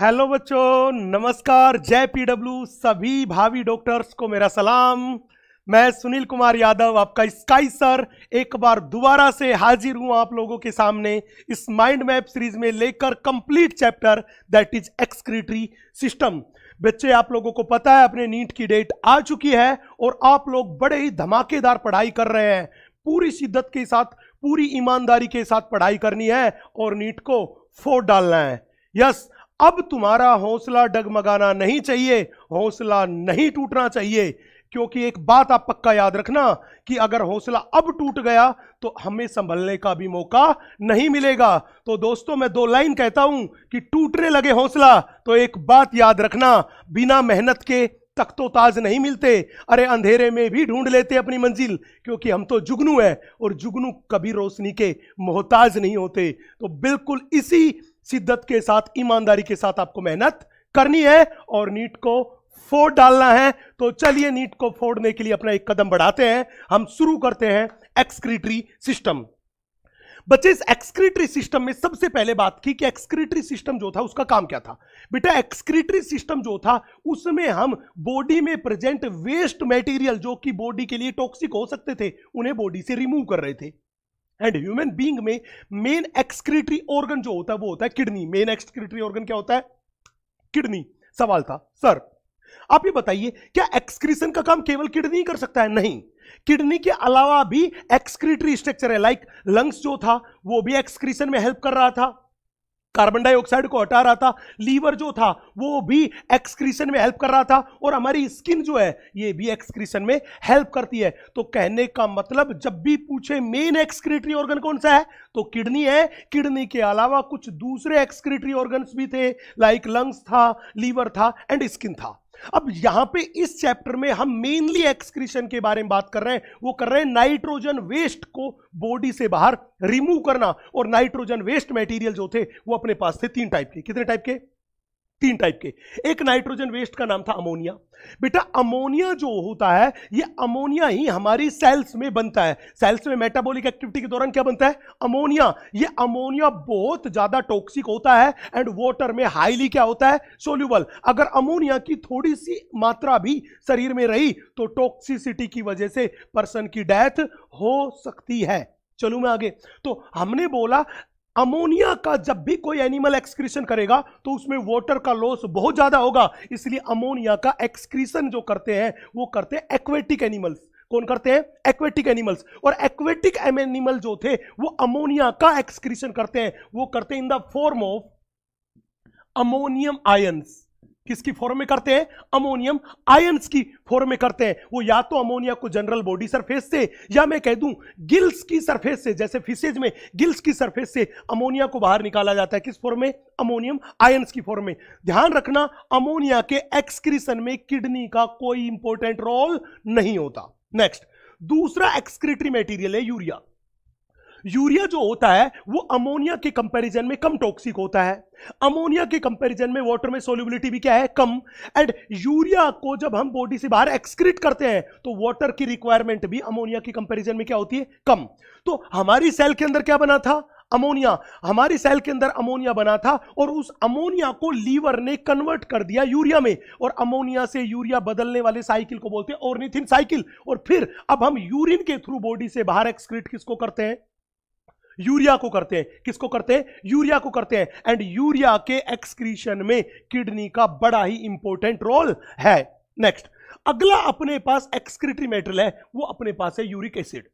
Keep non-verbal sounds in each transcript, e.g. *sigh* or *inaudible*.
Hello बच्चों नमस्कार जय पी डब्ल्यू सभी भावी डॉक्टर्स को मेरा सलाम मैं सुनील कुमार यादव आपका स्काई सर एक बार दोबारा से हाजिर हूं आप लोगों के सामने इस माइंड मैप सीरीज में लेकर complete chapter that is excretory system बच्चे आप लोगों को पता है अपने नीट की डेट आ चुकी है और आप लोग बड़े ही धमाकेदार पढ़ाई कर रहे हैं पूरी शिद्दत के साथ पूरी ईमानदारी के साथ पढ़ाई करनी है और नीट को फोड़ डालना है यस yes, अब तुम्हारा हौसला डगमगाना नहीं चाहिए हौसला नहीं टूटना चाहिए क्योंकि एक बात आप पक्का याद रखना कि अगर हौसला अब टूट गया तो हमें संभलने का भी मौका नहीं मिलेगा तो दोस्तों मैं दो लाइन कहता हूं कि टूटने लगे हौसला तो एक बात याद रखना बिना मेहनत के तख्तो ताज नहीं मिलते अरे अंधेरे में भी ढूंढ लेते अपनी मंजिल क्योंकि हम तो जुगनू है और जुगनू कभी रोशनी के मोहताज नहीं होते तो बिल्कुल इसी शिद्दत के साथ ईमानदारी के साथ आपको मेहनत करनी है और नीट को फोड़ डालना है तो चलिए नीट को फोड़ने के लिए अपना एक कदम बढ़ाते हैं हम शुरू करते हैं एक्सक्रीटरी सिस्टम बच्चे इस एक्सक्रीटरी सिस्टम में सबसे पहले बात की कि एक्सक्रीटरी सिस्टम जो था उसका काम क्या था बेटा एक्सक्रीटरी सिस्टम जो था उसमें हम बॉडी में प्रेजेंट वेस्ट मटेरियल जो कि बॉडी के लिए टॉक्सिक हो सकते थे उन्हें बॉडी से रिमूव कर रहे थे एंड ह्यूमन बींग में मेन एक्सक्रीटरी ऑर्गन जो होता है वो होता है किडनी मेन एक्सक्रीटरी ऑर्गन क्या होता है किडनी सवाल था सर आप ये बताइए क्या एक्सक्रीशन का काम केवल किडनी कर सकता है नहीं किडनी के अलावा भी एक्सक्रीटरी स्ट्रक्चर है लाइक like लंग्स जो था वो भी एक्सक्रीशन में हेल्प कर रहा था कार्बन डाइऑक्साइड को हटा रहा था लीवर जो था वो भी एक्सक्रीशन में हेल्प कर रहा था और हमारी स्किन जो है ये भी एक्सक्रीशन में हेल्प करती है तो कहने का मतलब जब भी पूछे मेन एक्सक्रीटरी ऑर्गन कौन सा है तो किडनी है किडनी के अलावा कुछ दूसरे एक्सक्रीटरी ऑर्गन्स भी थे लाइक लंग्स था लीवर था एंड स्किन था अब यहां पे इस चैप्टर में हम मेनली एक्सक्रीशन के बारे में बात कर रहे हैं वो कर रहे हैं नाइट्रोजन वेस्ट को बॉडी से बाहर रिमूव करना और नाइट्रोजन वेस्ट मटेरियल जो थे वो अपने पास थे तीन टाइप के कितने टाइप के तीन टाइप के एक नाइट्रोजन वेस्ट का नाम था अमोनिया बेटा अमोनिया जो होता है ये अमोनिया ही हमारी सेल्स में बनता है सेल्स में मेटाबॉलिक एक्टिविटी के दौरान क्या बनता है अमोनिया ये अमोनिया बहुत ज्यादा टॉक्सिक होता है एंड वाटर में हाईली क्या होता है सोल्यूबल अगर अमोनिया की थोड़ी सी मात्रा भी शरीर में रही तो टॉक्सिसिटी की वजह से पर्सन की डेथ हो सकती है चलू मैं आगे तो हमने बोला अमोनिया का जब भी कोई एनिमल एक्सक्रीशन करेगा तो उसमें वाटर का लॉस बहुत ज़्यादा होगा इसलिए अमोनिया का एक्सक्रीशन जो करते हैं वो करते हैं एक्वेटिक एनिमल्स कौन करते हैं एक्वेटिक एनिमल्स और एक्वेटिक एनिमल जो थे वो अमोनिया का एक्सक्रीशन करते हैं वो करते हैं in the form of ammonium ions किसकी फॉर्म में करते हैं अमोनियम आयन्स की फॉर्म में करते हैं वो या तो अमोनिया को जनरल बॉडी सरफेस से या मैं कह दूं गिल्स की सरफेस से जैसे फिशेज में गिल्स की सरफेस से अमोनिया को बाहर निकाला जाता है किस फॉर्म में अमोनियम आयन्स की फॉर्म में ध्यान रखना अमोनिया के एक्सक्रीशन में किडनी का कोई इंपॉर्टेंट रोल नहीं होता नेक्स्ट दूसरा एक्सक्रीटरी मेटीरियल है यूरिया यूरिया जो होता है वो अमोनिया के कंपैरिजन में कम टॉक्सिक होता है अमोनिया के कंपैरिजन में वाटर में सोल्यूबिलिटी भी क्या है कम एंड यूरिया को जब हम बॉडी से बाहर एक्सक्रीट करते हैं तो वाटर की रिक्वायरमेंट भी अमोनिया के कंपैरिजन में क्या होती है कम तो हमारी सेल के अंदर क्या बना था अमोनिया हमारी सेल के अंदर अमोनिया बना था और उस अमोनिया को लीवर ने कन्वर्ट कर दिया यूरिया में और अमोनिया से यूरिया बदलने वाले साइकिल को बोलते हैं और साइकिल और फिर अब हम यूरिन के थ्रू बॉडी से बाहर एक्सक्रीट किसको करते हैं यूरिया को करते हैं किसको करते हैं यूरिया को करते हैं एंड यूरिया के एक्सक्रीशन में किडनी का बड़ा ही इंपॉर्टेंट रोल है नेक्स्ट अगला अपने पास एक्सक्रिटरी मेटल है वो अपने पास है यूरिक एसिड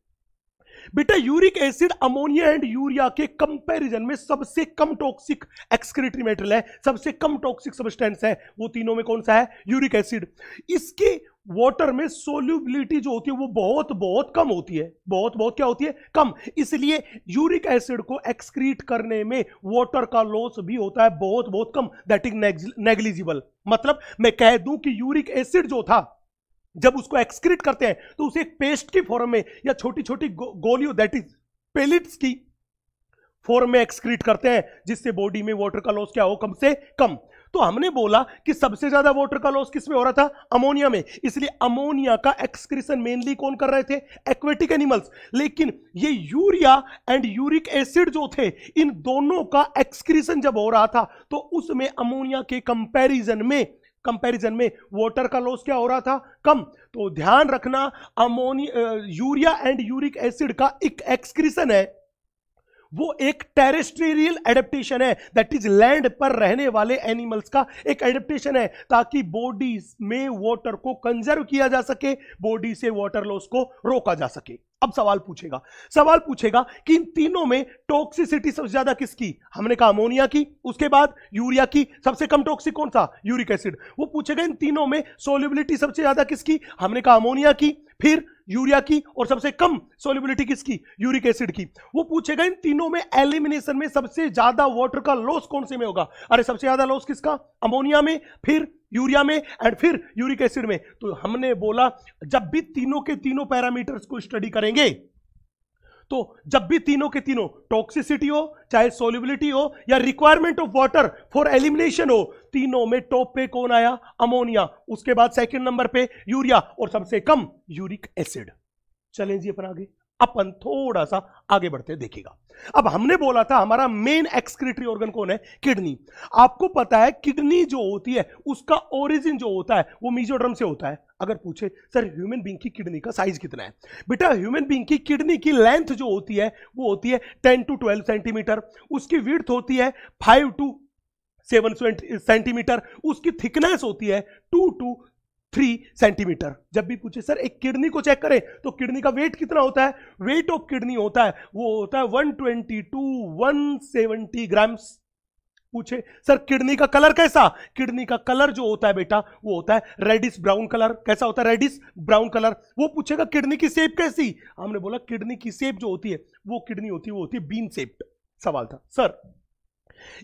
बेटा uric acid ammonia and urea के कंपैरिजन में सबसे कम टॉक्सिक एक्सक्रिटरी मेटल है सबसे कम टॉक्सिक सब्सटेंस है वो तीनों में कौन सा है यूरिक एसिड इसके वाटर में सोल्यूबिलिटी जो होती है वो बहुत बहुत कम होती है बहुत बहुत क्या होती है कम इसलिए यूरिक एसिड को एक्सक्रीट करने में वाटर का लॉस भी होता है बहुत बहुत कम दैट इज नेग्लिजिबल मतलब मैं कह दूं कि यूरिक एसिड जो था जब उसको एक्सक्रीट करते हैं तो उसे एक पेस्ट की फॉर्म में या छोटी छोटी गो, गोलियों दैट इज पेलिट्स की फॉर्म में एक्सक्रीट करते हैं जिससे बॉडी में वाटर का लॉस क्या हो कम से कम तो हमने बोला कि सबसे ज्यादा वाटर का लॉस किसमें हो रहा था अमोनिया में इसलिए अमोनिया का एक्सक्रीशन मेनली कौन कर रहे थे एक्वेटिक एनिमल्स लेकिन ये यूरिया एंड यूरिक एसिड जो थे इन दोनों का एक्सक्रीशन जब हो रहा था तो उसमें अमोनिया के कंपेरिजन में कंपैरिजन में वाटर का लॉस क्या हो रहा था कम तो ध्यान रखना ammonia urea and uric acid का एक एक्सक्रीशन है वो एक टेरेस्ट्रियल एडेप्टेशन है दैट इज लैंड पर रहने वाले एनिमल्स का एक एडेप्टेशन है ताकि बॉडी में वाटर को कंजर्व किया जा सके बॉडी से वाटर लॉस को रोका जा सके अब सवाल पूछेगा सवाल पूछेगा कि इन तीनों में टॉक्सिसिटी सबसे ज्यादा किसकी हमने कहा अमोनिया की उसके बाद यूरिया की सबसे कम टॉक्सिक कौन सा यूरिक एसिड वो पूछेगा इन तीनों में सोल्यूबिलिटी सबसे ज्यादा किसकी हमने कहा अमोनिया की फिर यूरिया की और सबसे कम सोलिबिलिटी किसकी यूरिक एसिड की वो पूछेगा इन तीनों में एलिमिनेशन में सबसे ज्यादा वाटर का लॉस कौन से में होगा अरे सबसे ज्यादा लॉस किसका अमोनिया में फिर यूरिया में एंड फिर यूरिक एसिड में तो हमने बोला जब भी तीनों के तीनों पैरामीटर्स को स्टडी करेंगे तो जब भी तीनों के तीनों टॉक्सिसिटी हो चाहे सोलिबिलिटी हो या requirement of water for elimination हो तीनों में टॉप पे कौन आया अमोनिया उसके बाद सेकंड नंबर पे यूरिया और सबसे कम यूरिक एसिड चलें जी अपन आगे अपन थोड़ा सा आगे बढ़ते देखिएगा अब हमने बोला था हमारा मेन एक्सक्रिटरी ऑर्गन कौन है किडनी आपको पता है किडनी जो होती है उसका ओरिजिन जो होता है वो मीजोड्रम से होता है अगर पूछे सर ह्यूमन बींग की किडनी का साइज कितना है बेटा ह्यूमन बींग की किडनी की लेंथ जो होती है वो होती है टेन टू ट्वेल्व सेंटीमीटर उसकी विर्थ होती है फाइव टू सेवन सेंटीमीटर उसकी थिकनेस होती है टू टू थ्री सेंटीमीटर जब भी पूछे सर एक किडनी को चेक करें तो किडनी का वेट कितना होता है वेट ऑफ किडनी होता है वो होता है one twenty to one seventy grams पूछे सर किडनी का कलर कैसा किडनी का कलर जो होता है बेटा वो होता है रेडिस ब्राउन कलर कैसा होता है रेडिस ब्राउन कलर वो पूछेगा किडनी की सेप कैसी हमने बोला किडनी की सेप जो होती है वो किडनी होती है वो होती है बीन सेप्ड सवाल था सर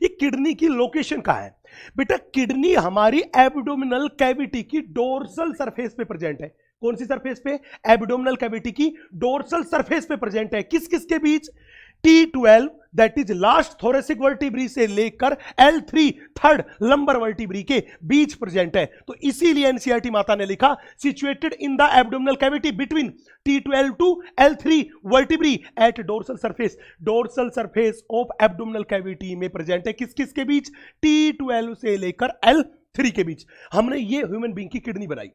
ये किडनी की लोकेशन कहाँ है बेटा किडनी हमारी एबडोमिनल कैविटी की डोर्सल सरफेस पे प्रेजेंट है कौन सी सरफेस पे एबडोमिनल कैविटी की डोर्सल सरफेस पे प्रेजेंट है किस किस के बीच T twelve that is last thoracic vertebrae से लेकर L three third lumbar vertebrae के बीच प्रेजेंट है तो इसीलिए एनसीआरटी e माता ने लिखा situated in the abdominal cavity between T twelve to L three vertebrae at dorsal surface dorsal surface of abdominal cavity में प्रेजेंट है किस किस के बीच टी ट्वेल्व से लेकर एल थ्री के बीच हमने ये ह्यूमन बींग की किडनी बनाई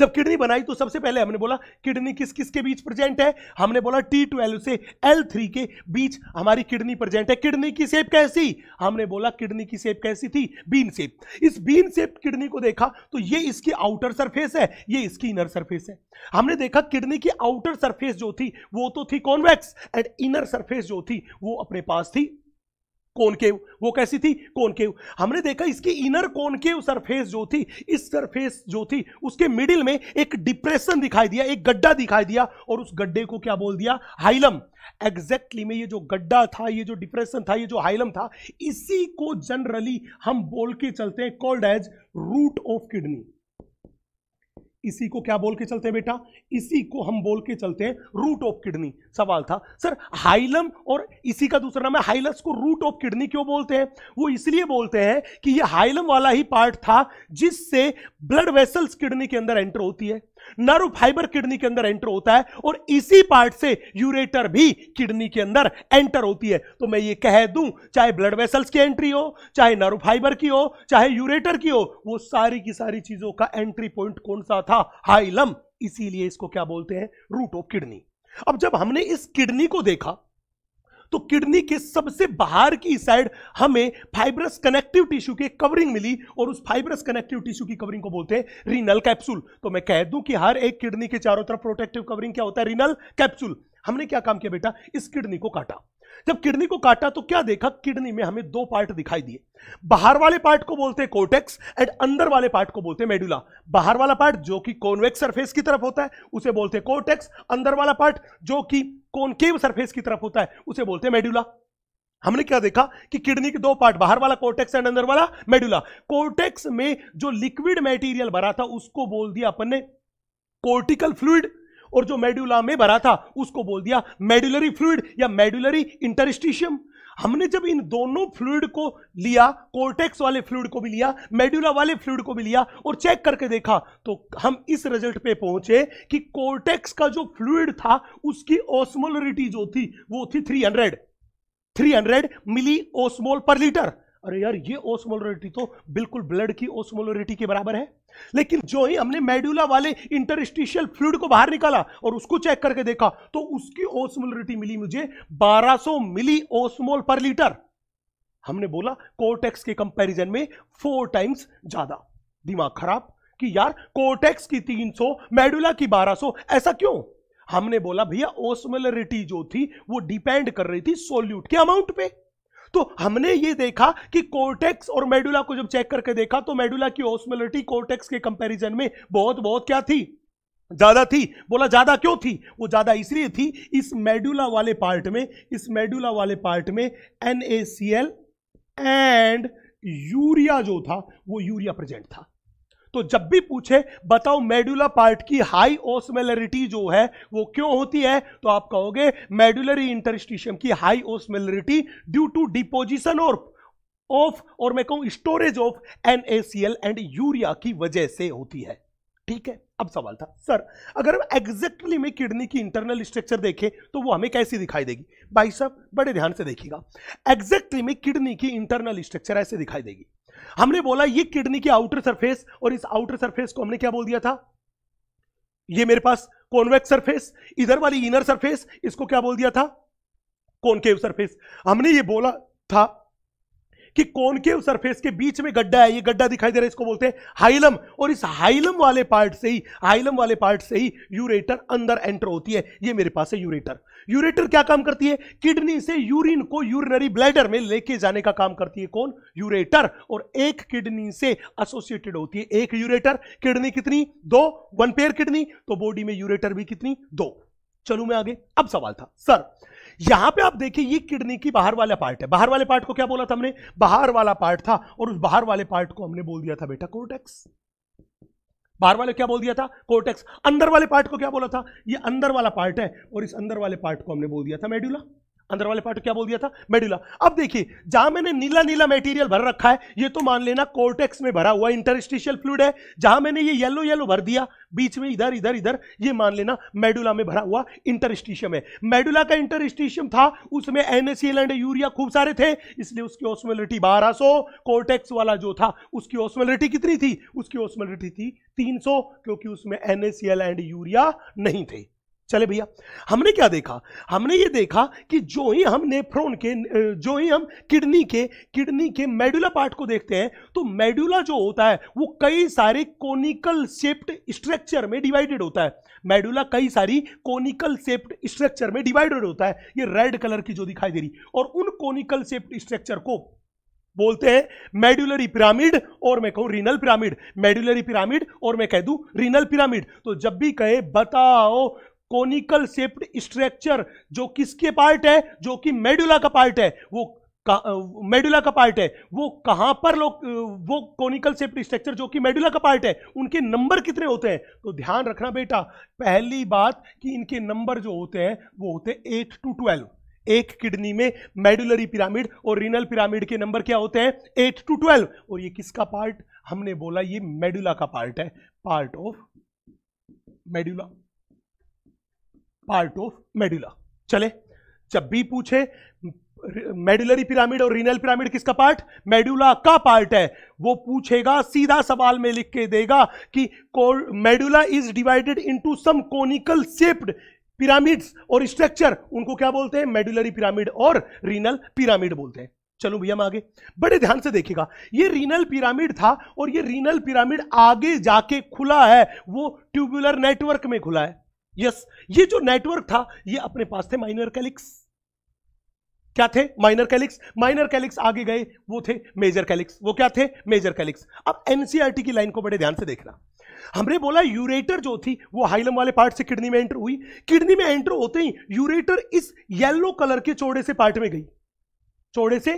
जब किडनी बनाई तो सबसे पहले हमने बोला किडनी किस किस के बीच प्रेजेंट है हमने बोला टी ट्वेल्व से एल थ्री के बीच हमारी किडनी प्रेजेंट है किडनी की सेप कैसी हमने बोला किडनी की सेप कैसी थी बीन सेप इस बीन सेप किडनी को देखा तो ये इसकी आउटर सरफेस है ये इसकी इनर सरफेस है हमने देखा किडनी की आउटर सरफेस जो थी वो तो थी कॉन्वेक्स एंड इनर सरफेस जो थी वो अपने पास थी कोनकेव वो कैसी थी कोनकेव हमने देखा इसकी इनर कोनकेव सरफेस जो थी इस सरफेस जो थी उसके मिडिल में एक डिप्रेशन दिखाई दिया एक गड्ढा दिखाई दिया और उस गड्ढे को क्या बोल दिया हाइलम एग्जैक्टली exactly में ये जो गड्ढा था ये जो डिप्रेशन था ये जो हाइलम था इसी को जनरली हम बोल के चलते हैं called as root of kidney इसी को क्या बोल के चलते हैं बेटा इसी को हम बोल के चलते हैं रूट ऑफ किडनी सवाल था सर हाइलम और इसी का दूसरा नाम है हाइलस को रूट ऑफ किडनी क्यों बोलते हैं वो इसलिए बोलते हैं कि ये हाइलम वाला ही पार्ट था जिससे ब्लड वेसल्स किडनी के अंदर एंटर होती है नर्व फाइबर किडनी के अंदर एंटर होता है और इसी पार्ट से यूरेटर भी किडनी के अंदर एंटर होती है तो मैं ये कह दूं चाहे ब्लड वेसल्स की एंट्री हो चाहे नर्व फाइबर की हो चाहे यूरेटर की हो वो सारी की सारी चीजों का एंट्री पॉइंट कौन सा था हाइलम इसीलिए इसको क्या बोलते हैं रूट ऑफ किडनी अब जब हमने इस किडनी को देखा तो किडनी के सबसे बाहर की साइड हमें फाइब्रस कनेक्टिव टिश्यू के कवरिंग मिली और उस फाइब्रस कनेक्टिव टिश्यू की कवरिंग को बोलते हैं रीनल कैप्सूल तो मैं कह दूं कि हर एक किडनी के चारों तरफ प्रोटेक्टिव कवरिंग क्या होता है रीनल कैप्सूल हमने क्या काम किया बेटा इस किडनी को काटा जब किडनी को काटा तो क्या देखा किडनी में हमें दो पार्ट दिखाई दिए बाहर वाले पार्ट को बोलते हैं कोटेक्स एंड अंदर वाले पार्ट को बोलते हैं मेडुला बाहर वाला पार्ट जो कि कॉन्वेक्स सरफेस की तरफ होता है उसे बोलते हैं कोटेक्स अंदर वाला पार्ट जो कि कॉनकेव सरफेस की तरफ होता है उसे बोलते हैं मेड्यूला हमने क्या देखा कि किडनी के दो पार्ट बाहर वाला कोर्टेक्स एंड अंदर वाला मेड्यूला कोर्टेक्स में जो लिक्विड मेटीरियल भरा था उसको बोल दिया अपन ने कोर्टिकल फ्लूड और जो मेड्यूला में भरा था उसको बोल दिया मेड्यूलरी फ्लूड या मेड्यूलरी इंटरस्टिशियम हमने जब इन दोनों फ्लूड को लिया कोर्टेक्स वाले फ्लूड को भी लिया मेड्यूला वाले फ्लूड को भी लिया और चेक करके देखा तो हम इस रिजल्ट पे पहुंचे कि कोर्टेक्स का जो फ्लूड था उसकी ओस्मोलरिटी जो थी वो थी 300 300 मिली ओस्मोल पर लीटर अरे यार ये ओस्मोलरिटी तो बिल्कुल ब्लड की ओसमोलोरिटी के बराबर है लेकिन जो ही हमने मेडुला वाले इंटरस्टिशियल फ्लूड को बाहर निकाला और उसको चेक करके देखा तो उसकी ओसमोलोरिटी मिली मुझे 1200 मिली ओसमोल पर लीटर हमने बोला कोटेक्स के कंपैरिजन में फोर टाइम्स ज्यादा दिमाग खराब कि यार कोटेक्स की 300 मेडुला की 1200 ऐसा क्यों हमने बोला भैया ओस्मोलरिटी जो थी वो डिपेंड कर रही थी सोल्यूट के अमाउंट पे तो हमने ये देखा कि कोर्टेक्स और मेडुला को जब चेक करके देखा तो मेडुला की ऑस्मोलिटी कोर्टेक्स के कंपैरिजन में बहुत बहुत क्या थी ज्यादा थी बोला ज्यादा क्यों थी वो ज्यादा इसलिए थी इस मेडुला वाले पार्ट में इस मेडुला वाले पार्ट में एन एंड यूरिया जो था वो यूरिया प्रेजेंट था तो जब भी पूछे बताओ मेडुलर पार्ट की हाई ओसमेलरिटी जो है वो क्यों होती है तो आप कहोगे मेडुलरी इंटरस्टिशियम की high osmolarity due to deposition और ऑफ और मैं कहूं storage of N and urea की वजह से होती है ठीक है अब सवाल था सर अगर एग्जैक्टली में किडनी की इंटरनल स्ट्रक्चर देखें तो वो हमें कैसी दिखाई देगी भाई साहब बड़े ध्यान से देखिएगा एग्जैक्टली में किडनी की इंटरनल स्ट्रक्चर ऐसे दिखाई देगी हमने बोला ये किडनी की आउटर सरफेस और इस आउटर सरफेस को हमने क्या बोल दिया था ये मेरे पास कॉन्वेक्स सरफेस इधर वाली इनर सरफेस इसको क्या बोल दिया था कॉनकेव सरफेस हमने ये बोला था कि कॉनकेव सरफेस के बीच में गड्ढा है ये गड्ढा दिखाई दे रहा है इसको बोलते हैं हाइलम और इस हाइलम वाले पार्ट से ही हाइलम वाले पार्ट से ही यूरेटर अंदर एंटर होती है ये मेरे पास है यूरेटर यूरेटर क्या काम करती है किडनी से यूरिन को यूरिनरी ब्लैडर में लेके जाने का काम करती है कौन यूरेटर और एक किडनी से एसोसिएटेड होती है एक यूरेटर किडनी कितनी दो वन पेयर किडनी तो बॉडी में यूरेटर भी कितनी दो चलू मैं आगे अब सवाल था सर यहां पे आप देखिए ये किडनी की बाहर वाला पार्ट है बाहर वाले पार्ट को क्या बोला था हमने बाहर वाला पार्ट था और उस बाहर वाले पार्ट को हमने बोल दिया था बेटा कोर्टेक्स बाहर वाले क्या बोल दिया था कोर्टेक्स अंदर वाले पार्ट को क्या बोला था ये अंदर वाला पार्ट है और इस अंदर वाले पार्ट को हमने बोल दिया था मेड्यूला अंदर वाले पार्ट क्या बोल दिया था मेडुला अब देखिए जहां मैंने नीला नीला मटेरियल भर रखा है ये तो मान लेना कोर्टेक्स में भरा हुआ इंटरस्टिशियल फ्लूड है जहां मैंने ये येलो येलो भर दिया बीच में इधर इधर इधर ये मान लेना मेडुला में भरा हुआ इंटरस्टिशियम है मेडुला का इंटरस्टिशियम था उसमें एनएसएल एंड यूरिया खूब सारे थे इसलिए उसकी बारह सो कोर्टेक्स वाला जो था उसकी ऑस्मोलिटी कितनी थी उसकी ऑस्मोलिटी थी 300 क्योंकि उसमें एनएसएल एंड यूरिया नहीं थे चले भैया हमने क्या देखा हमने ये देखा कि जो ही हम नेफ्रोन के जो ही हम किडनी के किडनी के मेडुला पार्ट को देखते हैं तो मेडुला जो होता है वो कई सारे कोनिकल शेप्ड स्ट्रक्चर में डिवाइडेड होता है मेडुला कई सारी कोनिकल शेप्ड स्ट्रक्चर में डिवाइडेड होता है ये रेड कलर की जो दिखाई दे रही और उन कोनिकल शेप्ड स्ट्रक्चर को बोलते हैं मेडुलरी पिरामिड और मैं कहूं रीनल पिरामिड मेडुलरी पिरामिड और मैं कह दू रीनल पिरामिड तो जब भी कहे बताओ कोनिकल सेप्ड स्ट्रक्चर जो किसके पार्ट है जो कि मेडुला का पार्ट है वो मेडुला का पार्ट है वो कहां पर लोग वो कोनिकल सेप्ड स्ट्रक्चर जो कि मेडुला का पार्ट है उनके नंबर कितने होते हैं तो ध्यान रखना बेटा पहली बात कि इनके नंबर जो होते हैं वो होते हैं एट टू ट्वेल्व एक किडनी में मेडुलरी पिरामिड और रिनल पिरामिड के नंबर क्या होते हैं एट टू ट्वेल्व और ये किसका पार्ट हमने बोला ये मेडुला का पार्ट है part of medulla part of medulla चले जब भी पूछे मेडुलरी पिरामिड और रीनल पिरामिड किसका पार्ट मेडुला का पार्ट है वो पूछेगा सीधा सवाल में लिख के देगा कि medulla is divided into some conical shaped pyramids और स्ट्रक्चर उनको क्या बोलते हैं मेडुलरी पिरामिड और रीनल पिरामिड बोलते हैं चलो भैया आगे बड़े ध्यान से देखिएगा ये रीनल पिरामिड था और ये रीनल पिरामिड आगे जाके खुला है वो ट्यूबुलर नेटवर्क में खुला है यस ये जो नेटवर्क था ये अपने पास थे माइनर कैलिक्स क्या थे माइनर कैलिक्स माइनर कैलिक्स आगे गए वो थे मेजर कैलिक्स वो क्या थे मेजर कैलिक्स अब एनसीआरटी e की लाइन को बड़े ध्यान से देखना हमने बोला यूरेटर जो थी वो हाइलम वाले पार्ट से किडनी में एंटर हुई किडनी में एंटर होते ही यूरेटर इस येलो कलर के चौड़े से पार्ट में गई चौड़े से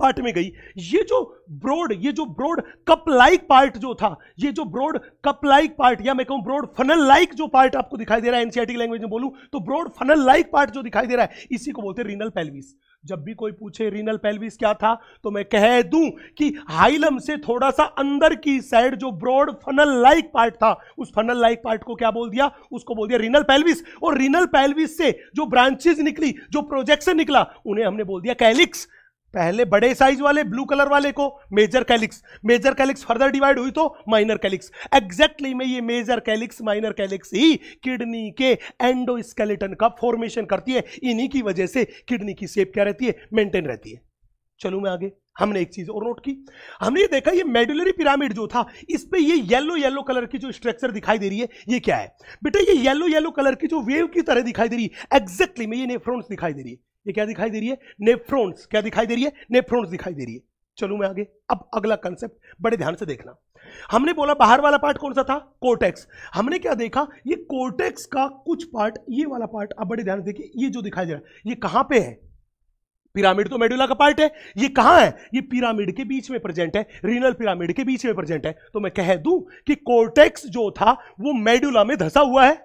पार्ट में गई ये जो ब्रोड ये जो ब्रोड कप लाइक पार्ट जो था ये जो ब्रोड कप लाइक पार्ट या मैं कहूं ब्रोड फनल लाइक जो पार्ट आपको दिखाई दे रहा है एनसीआरटी e लैंग्वेज में बोलूं तो ब्रोड फनल लाइक पार्ट जो दिखाई दे रहा है इसी को बोलते हैं रीनल पेल्विस जब भी कोई पूछे रीनल पेल्विस क्या था तो मैं कह दूं कि हाइलम से थोड़ा सा अंदर की साइड जो ब्रॉड फनल लाइक पार्ट था उस फनल लाइक पार्ट को क्या बोल दिया उसको बोल दिया रीनल पेल्विस और रीनल पेल्विस से जो ब्रांचेस निकली जो प्रोजेक्शन निकला उन्हें हमने बोल दिया कैलिक्स पहले बड़े साइज वाले ब्लू कलर वाले को major calyx major calyx further divide हुई तो माइनर कैलिक्स एग्जैक्टली में ये मेजर कैलिक्स माइनर कैलिक्स ही किडनी के एंडोस्केलेटन का फॉर्मेशन करती है इन्हीं की वजह से किडनी की सेप क्या रहती है मेंटेन रहती है चलू मैं आगे हमने एक चीज और नोट की हमने ये देखा ये मेडुलरी पिरामिड जो था इस पे ये येलो येलो कलर की जो स्ट्रक्चर दिखाई दे रही है ये क्या है बेटा ये येलो येलो कलर की जो वेव की तरह दिखाई दे रही है एग्जैक्टली में ये नेफ्रॉन्स दिखाई दे रही है ये क्या दिखाई दे रही है नेफ्रोन्स क्या दिखाई दे रही है नेफ्रोन्स दिखाई दे रही है चलो मैं आगे अब अगला कंसेप्ट बड़े ध्यान से देखना हमने बोला बाहर वाला पार्ट कौन सा था कोर्टेक्स हमने क्या देखा ये कोर्टेक्स का कुछ पार्ट ये वाला पार्ट अब बड़े ध्यान से देखिए ये जो दिखाई दे रहा है ये कहां पे है पिरामिड तो मेडुला का पार्ट है ये कहां है ये पिरामिड के बीच में प्रेजेंट है रीनल पिरामिड के बीच में प्रेजेंट है तो मैं कह दूं कि कोर्टेक्स जो था वो मेडुला में धसा हुआ है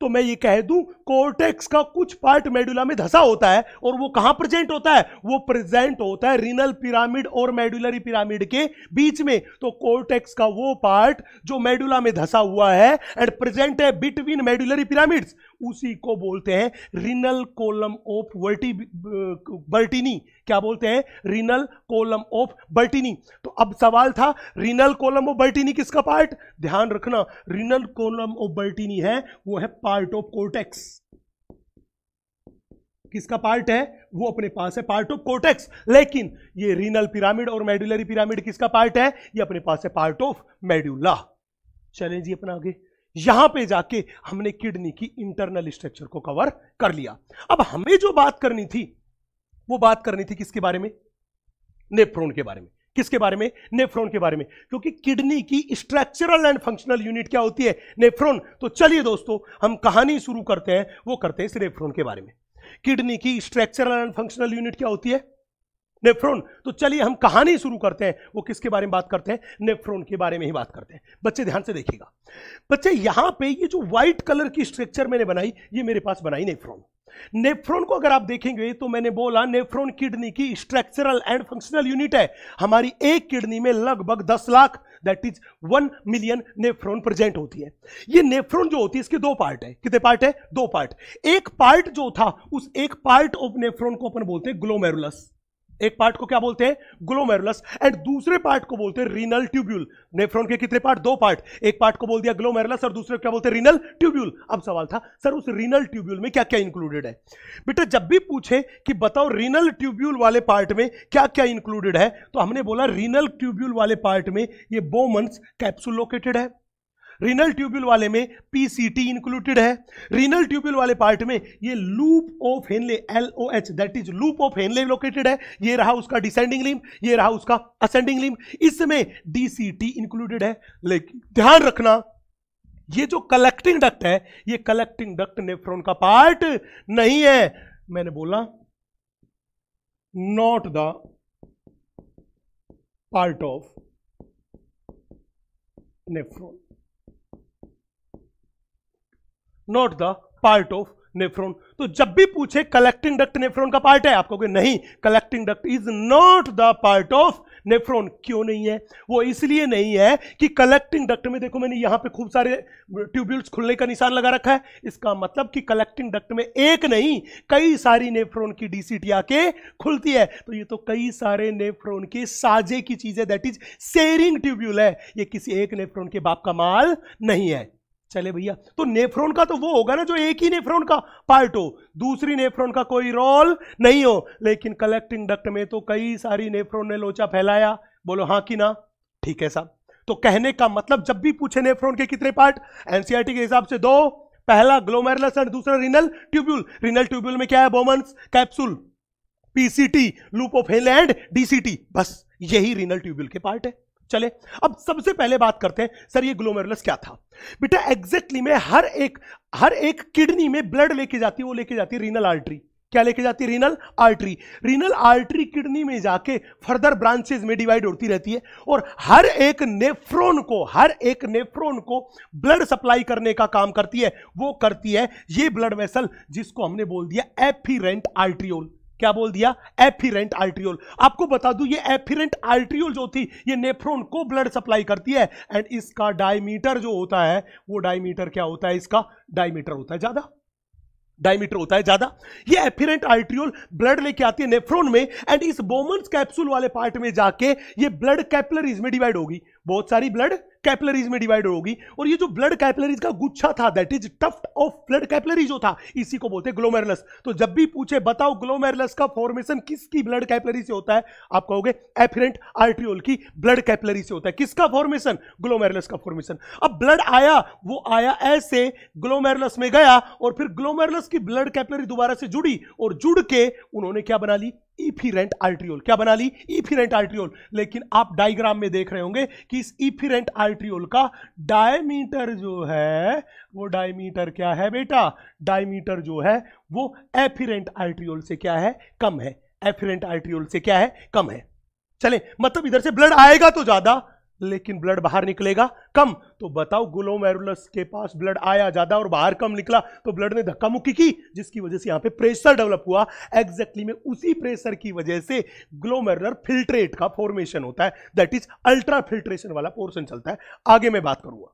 तो मैं ये कह दूं कोर्टेक्स का कुछ पार्ट मेडुला में धसा होता है और वो कहां प्रेजेंट होता है वो प्रेजेंट होता है रिनल पिरामिड और मेडुलरी पिरामिड के बीच में तो कोर्टेक्स का वो पार्ट जो मेडुला में धसा हुआ है एंड प्रेजेंट है बिटवीन मेडुलरी पिरामिड्स उसी को बोलते हैं रिनल कोलम ऑफ वर्टी बर्टिनी क्या बोलते हैं रिनल कोलम ऑफ बर्टिनी तो अब सवाल था रिनल कोलम ऑफ बर्टिनी किसका पार्ट ध्यान रखना रिनल कोलम ऑफ बर्टिनी है वो है पार्ट ऑफ कोर्टेक्स किसका पार्ट है वो अपने पास है पार्ट ऑफ कोटेक्स लेकिन ये रीनल पिरामिड और मेडुलरी पिरामिड किसका पार्ट है ये अपने पास है पार्ट ऑफ मेड्यूला चलें जी अपना आगे यहां पे जाके हमने किडनी की इंटरनल स्ट्रक्चर को कवर कर लिया अब हमें जो बात करनी थी वो बात करनी थी किसके बारे में नेफ्रोन के बारे में किसके बारे में नेफ्रोन के बारे में क्योंकि किडनी की स्ट्रक्चरल एंड फंक्शनल यूनिट क्या होती है नेफ्रोन तो चलिए दोस्तों हम कहानी शुरू करते हैं वो करते हैं इस नेफ्रोन के बारे में किडनी की स्ट्रक्चरल एंड फंक्शनल यूनिट क्या होती है नेफ्रोन तो चलिए हम कहानी शुरू करते हैं वो किसके बारे में बात करते हैं नेफ्रोन के बारे में ही बात करते हैं बच्चे ध्यान से देखिएगा बच्चे यहां पे ये जो व्हाइट कलर की स्ट्रक्चर मैंने बनाई ये मेरे पास बनाई नेफ्रोन नेफ्रोन को अगर आप देखेंगे तो मैंने बोला नेफ्रोन किडनी की स्ट्रक्चरल एंड फंक्शनल यूनिट है हमारी एक किडनी में लगभग दस lakh that is one million nephron present होती है ये नेफ्रोन जो होती है इसके दो पार्ट है कितने पार्ट है दो पार्ट एक पार्ट जो था उस एक पार्ट ऑफ नेफ्रोन को अपन बोलते हैं ग्लोमेरुलस एक पार्ट को क्या बोलते हैं ग्लोमेरुलस एंड दूसरे पार्ट को बोलते हैं रीनल ट्यूब्यूल नेफ्रॉन के कितने पार्ट दो पार्ट एक पार्ट को बोल दिया ग्लोमेरुलस और दूसरे को क्या बोलते हैं रीनल ट्यूब्यूल अब सवाल था सर उस रीनल ट्यूब्यूल में क्या क्या इंक्लूडेड है बेटा जब भी पूछे कि बताओ रीनल ट्यूब्यूल वाले पार्ट में क्या क्या इंक्लूडेड है तो हमने बोला रीनल ट्यूब्यूल वाले पार्ट में ये बोमन्स कैप्सूल लोकेटेड है रीनल ट्यूब्यूल वाले में पीसीटी इंक्लूडेड है रीनल ट्यूब्यूल वाले पार्ट में ये loop of Henle L O H that is loop of Henle located है ये रहा उसका डिसेंडिंग लिम ये रहा उसका असेंडिंग लिम इसमें डीसीटी इंक्लूडेड है लेकिन ध्यान रखना ये जो कलेक्टिंग डक्ट है ये कलेक्टिंग डक्ट नेफ्रॉन का पार्ट नहीं है मैंने बोला not the part of nephron not the part of nephron तो जब भी पूछे कलेक्टिंग डक्ट नेफ्रॉन का पार्ट है आपको नहीं collecting duct is not the part of nephron क्यों नहीं है वो इसलिए नहीं है कि कलेक्टिंग डक्ट में देखो मैंने यहां पे खूब सारे ट्यूब्यूल्स खुलने का निशान लगा रखा है इसका मतलब कि कलेक्टिंग डक्ट में एक नहीं कई सारी नेफ्रॉन की डीसीटी आके खुलती है तो ये तो कई सारे नेफ्रॉन के साजे की चीज है दैट इज शेयरिंग ट्यूब्यूल है ये किसी एक नेफ्रॉन के बाप का माल नहीं है चले भैया तो नेफ्रॉन का तो वो होगा ना जो एक ही नेफ्रॉन का पार्ट हो दूसरी नेफ्रॉन का कोई रोल नहीं हो लेकिन कलेक्टिंग डक्ट में तो कई सारी नेफ्रॉन ने लोचा फैलाया बोलो हाँ कि ना ठीक है साहब तो कहने का मतलब जब भी पूछे नेफ्रॉन के कितने पार्ट एनसीआरटी e के हिसाब से दो पहला ग्लोमेरुलस एंड दूसरा रिनल ट्यूब्यूल रिनल ट्यूब्यूल में क्या है Bowman's capsule PCT loop of Henle and DCT बस यही रिनल ट्यूब्यूल के पार्ट है चले अब सबसे पहले बात करते हैं सर ये ग्लोमेरुलस क्या था बेटा एग्जैक्टली में हर एक हर एक किडनी में ब्लड लेके जाती है वो लेके जाती है रीनल आर्टरी क्या लेके जाती है renal artery renal artery kidney में जाके फर्दर ब्रांचेस में डिवाइड होती रहती है और हर एक नेफ्रोन को हर एक नेफ्रोन को ब्लड सप्लाई करने का काम करती है वो करती है ये ब्लड वेसल जिसको हमने बोल दिया एफिरेंट आर्ट्रियोल क्या बोल दिया एफिरेंट आर्ट्रियोल आपको बता दूं ये एफिरेंट आर्ट्रियोल जो थी ये नेफ्रोन को ब्लड सप्लाई करती है एंड इसका डायमीटर जो होता है वो डायमीटर क्या होता है इसका डायमीटर होता है ज्यादा डायमीटर होता है ज्यादा ये एफिरेंट आर्ट्रियोल ब्लड लेके आती है नेफ्रोन में एंड इस बोमन कैप्सूल वाले पार्ट में जाके ये ब्लड कैपलरीज में डिवाइड होगी बहुत सारी ब्लड कैपलरीज में डिवाइड होगी और ये जो ब्लड कैपलरीज का गुच्छा था that is tuft of blood capillary जो था इसी को बोलते ग्लोमेरलस तो जब भी पूछे बताओ ग्लोमेरलस का फॉर्मेशन किसकी ब्लड कैपलरी से होता है आप कहोगे एफरेंट आर्ट्रियोल की ब्लड कैपलरी से होता है किसका फॉर्मेशन ग्लोमेरलस का फॉर्मेशन अब ब्लड आया वो आया ऐसे ग्लोमेरलस में गया और फिर ग्लोमेरलस की ब्लड कैपलरी दोबारा से जुड़ी और जुड़ के उन्होंने क्या बना ली ईफीरेंट आर्ट्रियोल क्या बना ली ईफीरेंट आर्ट्रियोल लेकिन आप डायग्राम में देख रहे होंगे कि इस ईफीरेंट आर्ट्रियोल का डायमीटर जो है वो डायमीटर क्या है बेटा डायमीटर जो है वो एफिरेंट आर्ट्रियोल से क्या है कम है एफिरेंट आर्ट्रियोल से क्या है कम है चले मतलब इधर से ब्लड आएगा तो ज्यादा लेकिन ब्लड बाहर निकलेगा कम तो बताओ ग्लोमेरुलस के पास ब्लड आया ज्यादा और बाहर कम निकला तो ब्लड ने धक्का मुक्की की जिसकी वजह से यहां पे प्रेशर डेवलप हुआ एग्जैक्टली exactly में उसी प्रेशर की वजह से ग्लोमेरुलर फिल्ट्रेट का फॉर्मेशन होता है दैट इज अल्ट्रा फिल्ट्रेशन वाला पोर्शन चलता है आगे मैं बात करूंगा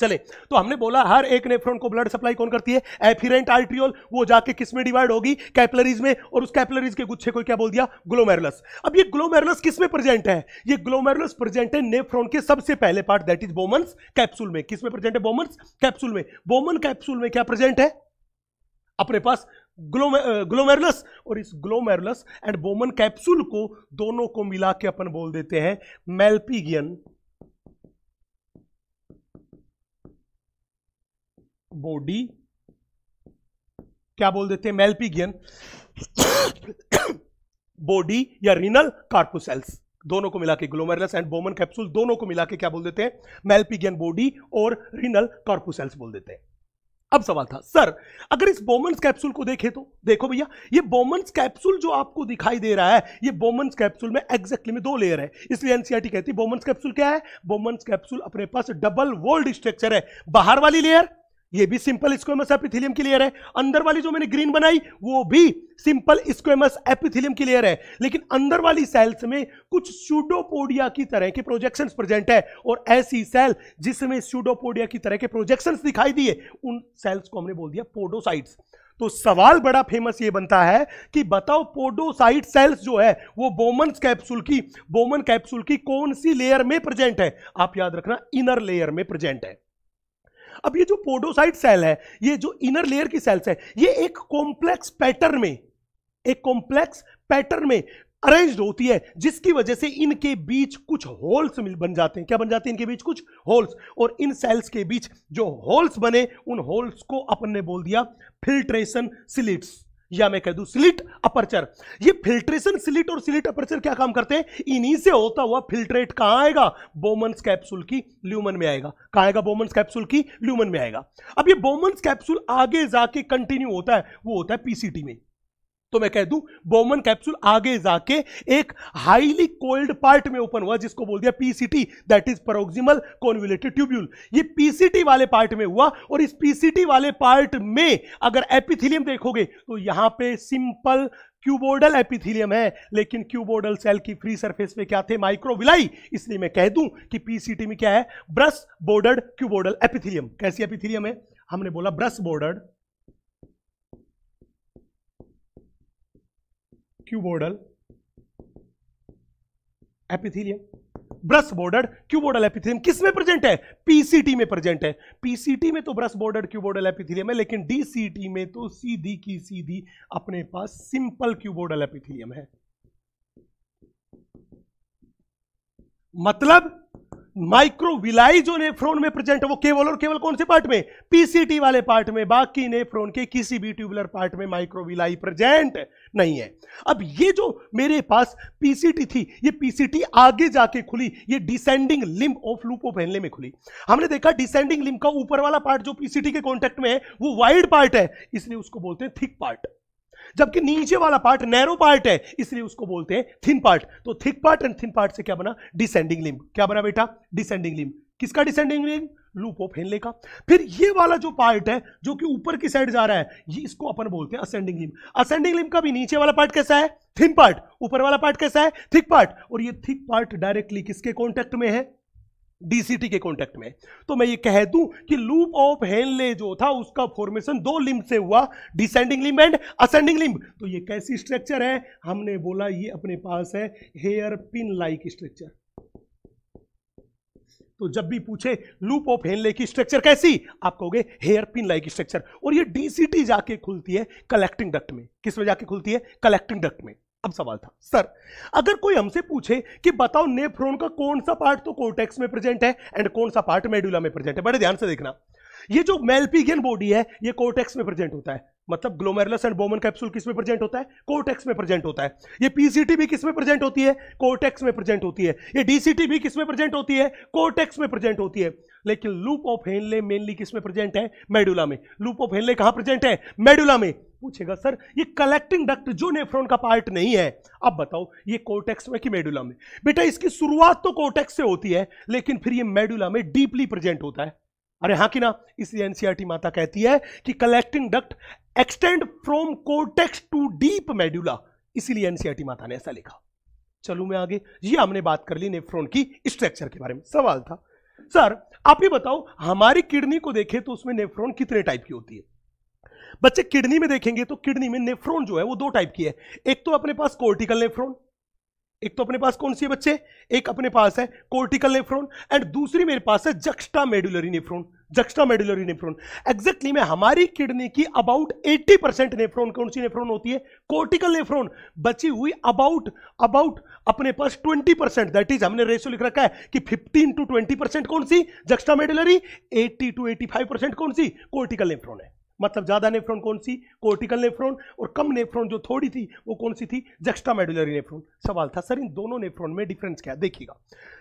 चले तो हमने बोला हर एक नेफ्रॉन को ब्लड सप्लाई कौन करती है एफिरेंट आर्ट्रियोल वो जाके किस में डिवाइड होगी कैपलरीज में और उस कैपलरीज के गुच्छे को क्या बोल दिया ग्लोमेरुलस अब ये ग्लोमेरुलस किस में प्रेजेंट है ये ग्लोमेरुलस प्रेजेंट है नेफ्रॉन के सबसे पहले part that is Bowman's capsule में किस में प्रेजेंट है बोमन्स कैप्सूल में बोमन कैप्सूल में क्या प्रेजेंट है अपने पास ग्लोमेरुलस और इस ग्लोमेरुलस एंड बोमन कैप्सूल को दोनों को मिला के अपन बोल देते हैं मेल्पीगियन बॉडी क्या बोल देते हैं मेल्पिगियन बॉडी या रिनल कार्पोसेल्स दोनों को मिला के ग्लोमेरुलस एंड बोमन कैप्सूल दोनों को मिला के क्या बोल देते हैं मेलपीगियन बॉडी और रिनल कार्पोसेल्स बोल देते हैं अब सवाल था सर अगर इस बोमन कैप्सूल को देखे तो देखो भैया ये बोमन कैप्सूल जो आपको दिखाई दे रहा है ये बोमन कैप्सूल में एग्जैक्टली में दो लेयर है इसलिए एनसीआरटी e कहती है बोमन कैप्सूल क्या है बोमन कैप्सूल अपने पास डबल वोल्ड स्ट्रक्चर है बाहर वाली लेयर ये भी सिंपल स्क्वेमस एपिथिलियम की लेयर है अंदर वाली जो मैंने ग्रीन बनाई वो भी सिंपल स्क्वेमस एपिथिलियम की लेयर है लेकिन अंदर वाली सेल्स में कुछ स्यूडोपोडिया की तरह के प्रोजेक्शन प्रेजेंट है और ऐसी सेल जिसमें स्यूडोपोडिया की तरह के प्रोजेक्शन दिखाई दिए उन सेल्स को हमने बोल दिया पोडोसाइट्स तो सवाल बड़ा फेमस ये बनता है कि बताओ पोडोसाइट सेल्स जो है वो बोमन कैप्सूल की बोमन कैप्सूल की कौन सी लेयर में प्रेजेंट है आप याद रखना इनर लेयर में प्रेजेंट है अब ये जो पोडोसाइट सेल है ये जो इनर लेयर की सेल्स है ये एक कॉम्प्लेक्स पैटर्न में एक कॉम्प्लेक्स पैटर्न में अरेंज होती है जिसकी वजह से इनके बीच कुछ होल्स बन जाते हैं क्या बन जाते हैं इनके बीच कुछ होल्स और इन सेल्स के बीच जो होल्स बने उन होल्स को अपन ने बोल दिया फिल्ट्रेशन सिलिट्स या मैं कह दू स्लिट अपर्चर ये फिल्ट्रेशन स्लिट और स्लिट अपर्चर क्या काम करते हैं इन्हीं से होता हुआ फिल्ट्रेट कहां आएगा बोमन्स कैप्सूल की ल्यूमन में आएगा कहां आएगा बोमन्स कैप्सूल की ल्यूमन में आएगा अब ये बोमन्स कैप्सूल आगे जाके कंटिन्यू होता है वो होता है पीसीटी में तो मैं कह दू बोमन कैप्सूल आगे जाके एक हाईली कोल्ड पार्ट में ओपन हुआ जिसको बोल दिया PCT that is proximal convoluted tubule ये पीसीटी वाले पार्ट में हुआ और इस पीसीटी वाले पार्ट में अगर एपिथिलियम देखोगे तो यहां पे सिंपल क्यूबोर्डल एपिथिलियम है लेकिन क्यूबोर्डल सेल की फ्री सरफेस में क्या थे माइक्रोविलाई इसलिए मैं कह दूं कि पीसीटी में क्या है ब्रश बोर्डर्ड क्यूबोर्डल एपिथिलियम कैसी एपिथिलियम है हमने बोला brush bordered cuboidal epithelium brush border cuboidal epithelium किस में प्रेजेंट है पीसीटी में प्रेजेंट है पीसीटी में तो ब्रश बोर्डर क्यूबोर्डल एपिथीलियम है लेकिन डीसीटी में तो सीधी की सीधी अपने पास सिंपल क्यूबोर्डल एपिथीलियम है मतलब माइक्रोविलाई जो नेफ्रोन में प्रेजेंट है वो केवल और केवल कौन से पार्ट में पीसीटी वाले पार्ट में बाकी नेफ्रोन के किसी भी ट्यूबुलर पार्ट में माइक्रोविलाई प्रेजेंट नहीं है अब ये जो मेरे पास पीसीटी थी ये पीसीटी आगे जाके खुली ये descending limb of loop of Henle में खुली हमने देखा डिसेंडिंग लिम्ब का ऊपर वाला पार्ट जो पीसीटी के कॉन्टेक्ट में है वो वाइड पार्ट है इसलिए उसको बोलते हैं थिक पार्ट जबकि नीचे वाला पार्ट नैरो पार्ट है इसलिए उसको बोलते हैं थिन पार्ट तो thick part and thin part से क्या बना डिसेंडिंग लिम क्या बना बेटा डिसेंडिंग लिम्ब किसका descending limb loop of Henle का फिर ये वाला जो पार्ट है जो कि ऊपर की साइड जा रहा है ये इसको अपन बोलते हैं असेंडिंग लिम असेंडिंग लिम का भी नीचे वाला पार्ट कैसा है थिन पार्ट ऊपर वाला पार्ट कैसा है थिक पार्ट और ये थिक पार्ट डायरेक्टली किसके कॉन्टेक्ट में है डीसीटी के कॉन्टेक्ट में तो मैं ये कह दूं कि लूप ऑफ हेनले जो था उसका फॉर्मेशन दो लिम्ब से हुआ descending limb and ascending limb तो ये कैसी स्ट्रक्चर है हमने बोला ये अपने पास है हेयर पिन लाइक स्ट्रक्चर तो जब भी पूछे लूप ऑफ हेनले की स्ट्रक्चर कैसी आप कहोगे हेयर पिन लाइक स्ट्रक्चर और ये डीसीटी जाके खुलती है कलेक्टिंग डक्ट में किस में जाके खुलती है कलेक्टिंग डक्ट में अब सवाल था सर अगर कोई हमसे पूछे कि बताओ नेफ्रोन का कौन सा पार्ट तो कोर्टेक्स में प्रेजेंट है एंड कौन सा पार्ट मेडुला में प्रेजेंट है बड़े ध्यान से देखना ये जो मेलपीगियन बॉडी है ये कोर्टेक्स में प्रेजेंट होता है मतलब ग्लोमेरुलस एंड बोमन कैप्सूल किस में प्रेजेंट होता है कोर्टेक्स में प्रेजेंट होता है ये पीसीटी भी किस में प्रेजेंट होती है कोर्टेक्स में प्रेजेंट होती है ये डीसीटी भी किस में प्रेजेंट होती है कोर्टेक्स में प्रेजेंट होती है लेकिन लूप ऑफ हेनले मेनली किस में प्रेजेंट है मेडुला में लूप ऑफ हेनले कहां प्रेजेंट है मेडुला में पूछेगा सर ये कलेक्टिंग डक्ट जो नेफ्रॉन का पार्ट नहीं है अब बताओ ये कोटेक्स में कि मेडुला में बेटा इसकी शुरुआत तो कोटेक्स से होती है लेकिन फिर ये मेडुला में डीपली प्रेजेंट होता है अरे हाँ कि ना इसलिए एनसीआरटी e माता कहती है कि collecting duct extend from cortex to deep medulla इसीलिए एनसीआरटी e माता ने ऐसा लिखा चलू मैं आगे ये हमने बात कर ली नेफ्रॉन की स्ट्रक्चर के बारे में सवाल था सर आप ही बताओ हमारी किडनी को देखें तो उसमें नेफ्रॉन कितने टाइप की होती है बच्चे किडनी में देखेंगे तो किडनी में नेफ्रोन जो है वो दो टाइप की है एक तो अपने पास कोर्टिकल नेफ्रोन एक तो अपने पास कौन सी है बच्चे एक अपने पास है कोर्टिकल नेफ्रोन एंड दूसरी मेरे पास है juxta medullary nephron juxta medullary nephron exactly में हमारी किडनी की अबाउट 80 परसेंट नेफ्रोन कौन सी नेफ्रोन होती है कोर्टिकल नेफ्रोन बची हुई अबाउट अबाउट अपने पास 20 परसेंट दैट इज हमने रेशियो लिख रखा है कि 15 टू 20 परसेंट कौन सी जक्स्टा मेडुलरी 80 टू 85 परसेंट कौन सी कोर्टिकल नेफ्रोन है मतलब ज़्यादा नेफ्रॉन कौन सी कोर्टिकल नेफ्रॉन और कम नेफ्रॉन जो थोड़ी थी वो कौन सी थी जक्स्टा मेडुलरी नेफ्रॉन सवाल था सर इन दोनों नेफ्रॉन में डिफरेंस क्या है देखिएगा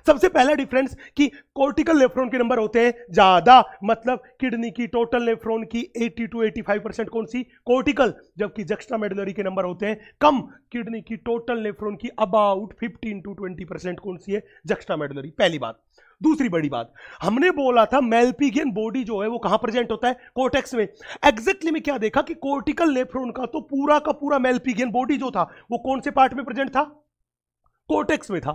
सबसे पहला डिफरेंस कि कोर्टिकल नेफ्रॉन के नंबर होते हैं ज़्यादा मतलब किडनी की टोटल नेफ्रॉन की 80 टू 85 परसेंट कौन सी कोर्टिकल जबकि जक्स्टा मेडुलरी के नंबर होते हैं कम किडनी की टोटल नेफ्रॉन की अबाउट फिफ्टीन टू ट्वेंटी कौन सी है जक्स्टा मेडुलरी पहली बात दूसरी बड़ी बात हमने बोला था मेलपीगियन बॉडी जो है वो कहां प्रेजेंट होता है कोटेक्स में एग्जैक्टली exactly में क्या देखा कि कोर्टिकल नेफ्रोन का तो पूरा का पूरा मेलपीगियन बॉडी जो था वो कौन से पार्ट में प्रेजेंट था कोटेक्स में था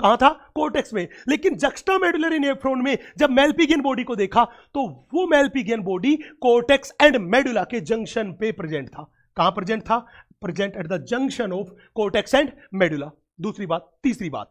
कहां था कोटेक्स में लेकिन जक्स्टा मेडुलरी नेफ्रोन में जब मेलपीगियन बॉडी को देखा तो वो Malpighian body cortex and medulla के जंक्शन पे प्रेजेंट था कहां प्रेजेंट था present at the junction of cortex and medulla दूसरी बात तीसरी बात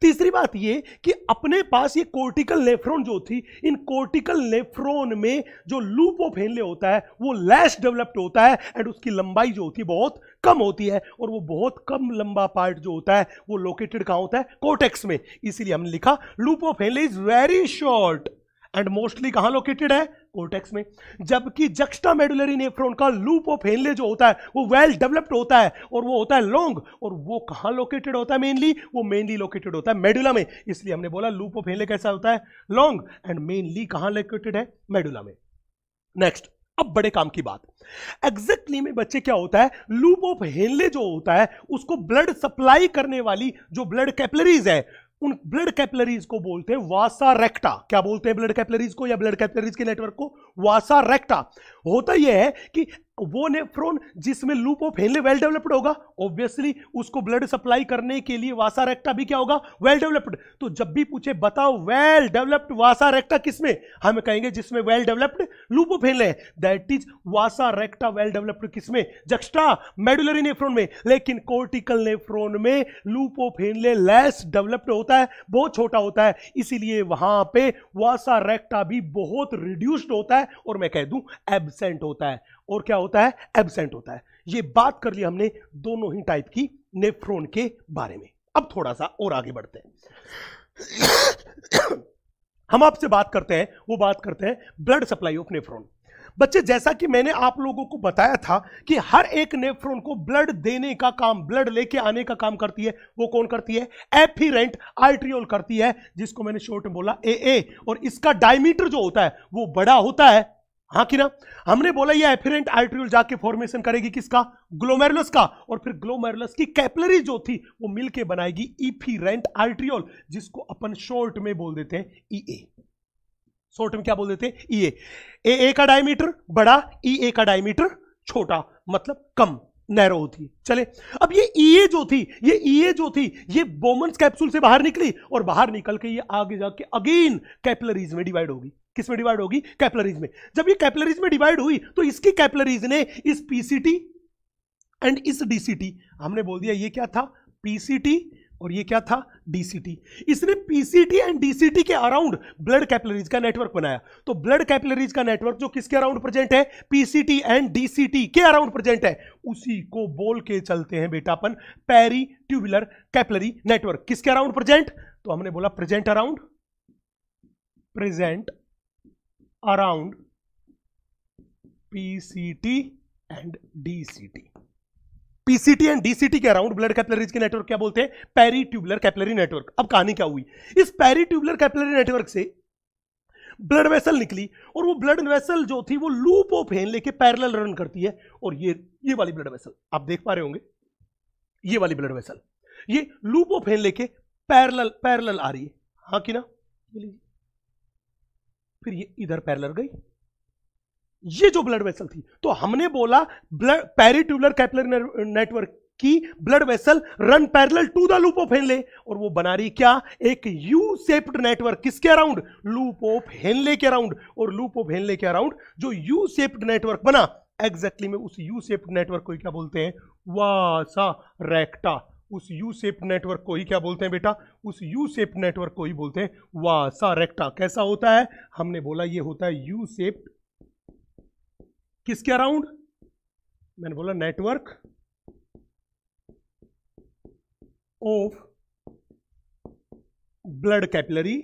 तीसरी बात ये कि अपने पास ये कोर्टिकल नेफ्रोन जो थी इन कोर्टिकल नेफ्रोन में जो लूपो हेनले होता है वो लेस डेवलप्ड होता है एंड उसकी लंबाई जो होती है बहुत कम होती है और वो बहुत कम लंबा पार्ट जो होता है वो लोकेटेड कहाँ होता है कोटेक्स में इसीलिए हमने लिखा loop of Henle is very short and mostly कहां लोकेटेड है कोर्टेक्स में जबकि जक्स्टा मेडुलरी नेफ्रोन का लूप ऑफ हेनले जो होता है वो वेल well डेवलप्ड होता है और वो होता है लॉन्ग और वो कहां लोकेटेड होता है मेनली वो मेनली लोकेटेड होता है मेडुला में इसलिए हमने बोला लूप ऑफ हेनले कैसा होता है लॉन्ग एंड मेनली कहां लोकेटेड है मेडुला में नेक्स्ट अब बड़े काम की बात एग्जैक्टली में बच्चे क्या होता है लूप ऑफ हेनले जो होता है उसको ब्लड सप्लाई करने वाली जो ब्लड कैपलरीज है उन ब्लड कैपिलरीज को बोलते हैं वासा रेक्टा क्या बोलते हैं ब्लड कैपिलरीज को या ब्लड कैपिलरीज के नेटवर्क को वासा रेक्टा होता यह है कि वो नेफ्रोन जिसमें loop of Henle well developed होगा ऑब्वियसली उसको ब्लड सप्लाई करने के लिए वासा रेक्टा भी क्या होगा वेल well डेवलप्ड तो जब भी पूछे बताओ वेल डेवलप्ड वासा रेक्टा किसमें हम कहेंगे जिसमें well developed loop of Henle that is vasa recta well developed किसमें जक्स्ट्रा मेडुलरी नेफ्रोन में लेकिन कोर्टिकल नेफ्रोन में loop of Henle less developed होता है बहुत छोटा होता है इसीलिए वहां पे वासा रेक्टा भी बहुत रिड्यूस्ड होता है और मैं कह दूं एबसेंट होता है और क्या होता है एबसेंट होता है ये बात कर ली हमने दोनों ही टाइप की नेफ्रोन के बारे में अब थोड़ा सा और आगे बढ़ते हैं हम आपसे बात करते हैं वो बात करते हैं ब्लड सप्लाई ऑफ नेफ्रॉन बच्चे जैसा कि मैंने आप लोगों को बताया था कि हर एक नेफ्रॉन को ब्लड देने का काम ब्लड लेके आने का काम करती है वो कौन करती है एफिरेंट आर्ट्रियोल करती है जिसको मैंने शॉर्ट में बोला ए ए और इसका डायमीटर जो होता है वो बड़ा होता है हाँ कि ना हमने बोला ये एफिरेंट आर्ट्रियल जाके फॉर्मेशन करेगी किसका ग्लोमेरुलस का और फिर ग्लोमेरुलस की कैपलरी जो थी वो मिलके बनाएगी इफिरेंट आर्ट्रियोल जिसको अपन शॉर्ट में बोल देते हैं ई e ए शॉर्ट में क्या बोल देते हैं ई ए ए का डायमीटर बड़ा ई e ए का डायमीटर छोटा मतलब कम नैरो होती है चले अब ये ईए e जो थी ये ईए जो थी ये बोमन कैप्सूल से बाहर निकली और बाहर निकल के ये आगे जाके अगेन कैपलरीज में डिवाइड होगी किस में डिवाइड होगी कैपलरीज में जब ये कैपलरीज में डिवाइड हुई तो इसकी कैपलरीज ने इस पीसीटी एंड इस डीसीटी हमने बोल दिया ये क्या था पीसीटी और ये क्या था डीसीटी इसने पीसीटी एंड डीसीटी के अराउंड ब्लड कैपिलरीज का नेटवर्क बनाया तो ब्लड कैपिलरीज का नेटवर्क जो किसके अराउंड प्रेजेंट है पीसीटी एंड डीसीटी के अराउंड प्रेजेंट है उसी को बोल के चलते हैं बेटा अपन पैरी ट्यूबुलर कैपिलरी नेटवर्क किसके अराउंड प्रेजेंट तो हमने बोला present around present around PCT and DCT. PCT and DCT के अराउंड ब्लड कैपलरीज के नेटवर्क क्या बोलते हैं पेरी ट्यूबुलर कैपलरी नेटवर्क अब कहानी क्या हुई इस पेरी ट्यूबुलर कैपलरी नेटवर्क से ब्लड वेसल निकली और वो ब्लड वेसल जो थी वो लूप ऑफ हेन लेके पैरेलल रन करती है और ये ये वाली ब्लड वेसल आप देख पा रहे होंगे ये वाली ब्लड वेसल ये लूप ऑफ हेन लेके पैरेलल पैरेलल आ रही है हाँ कि ना फिर ये इधर पैरलर गई ये जो ब्लड वेसल थी तो हमने बोला ब्लड पैरिट्यूलर कैपलर नेटवर्क की blood vessel run parallel to the loop of Henle और वो बना रही क्या एक यू सेप्ड नेटवर्क किसके अराउंड लूप ऑफ हेनले के अराउंड और लूप ऑफ हेनले के अराउंड जो यू सेप्ड नेटवर्क बना एग्जैक्टली exactly में उस यू सेप्ड नेटवर्क को क्या बोलते हैं वासा रेक्टा उस यू सेप नेटवर्क को ही क्या बोलते हैं बेटा उस यू सेप नेटवर्क को ही बोलते हैं वासा रेक्टा कैसा होता है हमने बोला ये होता है यू सेप किसके अराउंड मैंने बोला network of blood capillary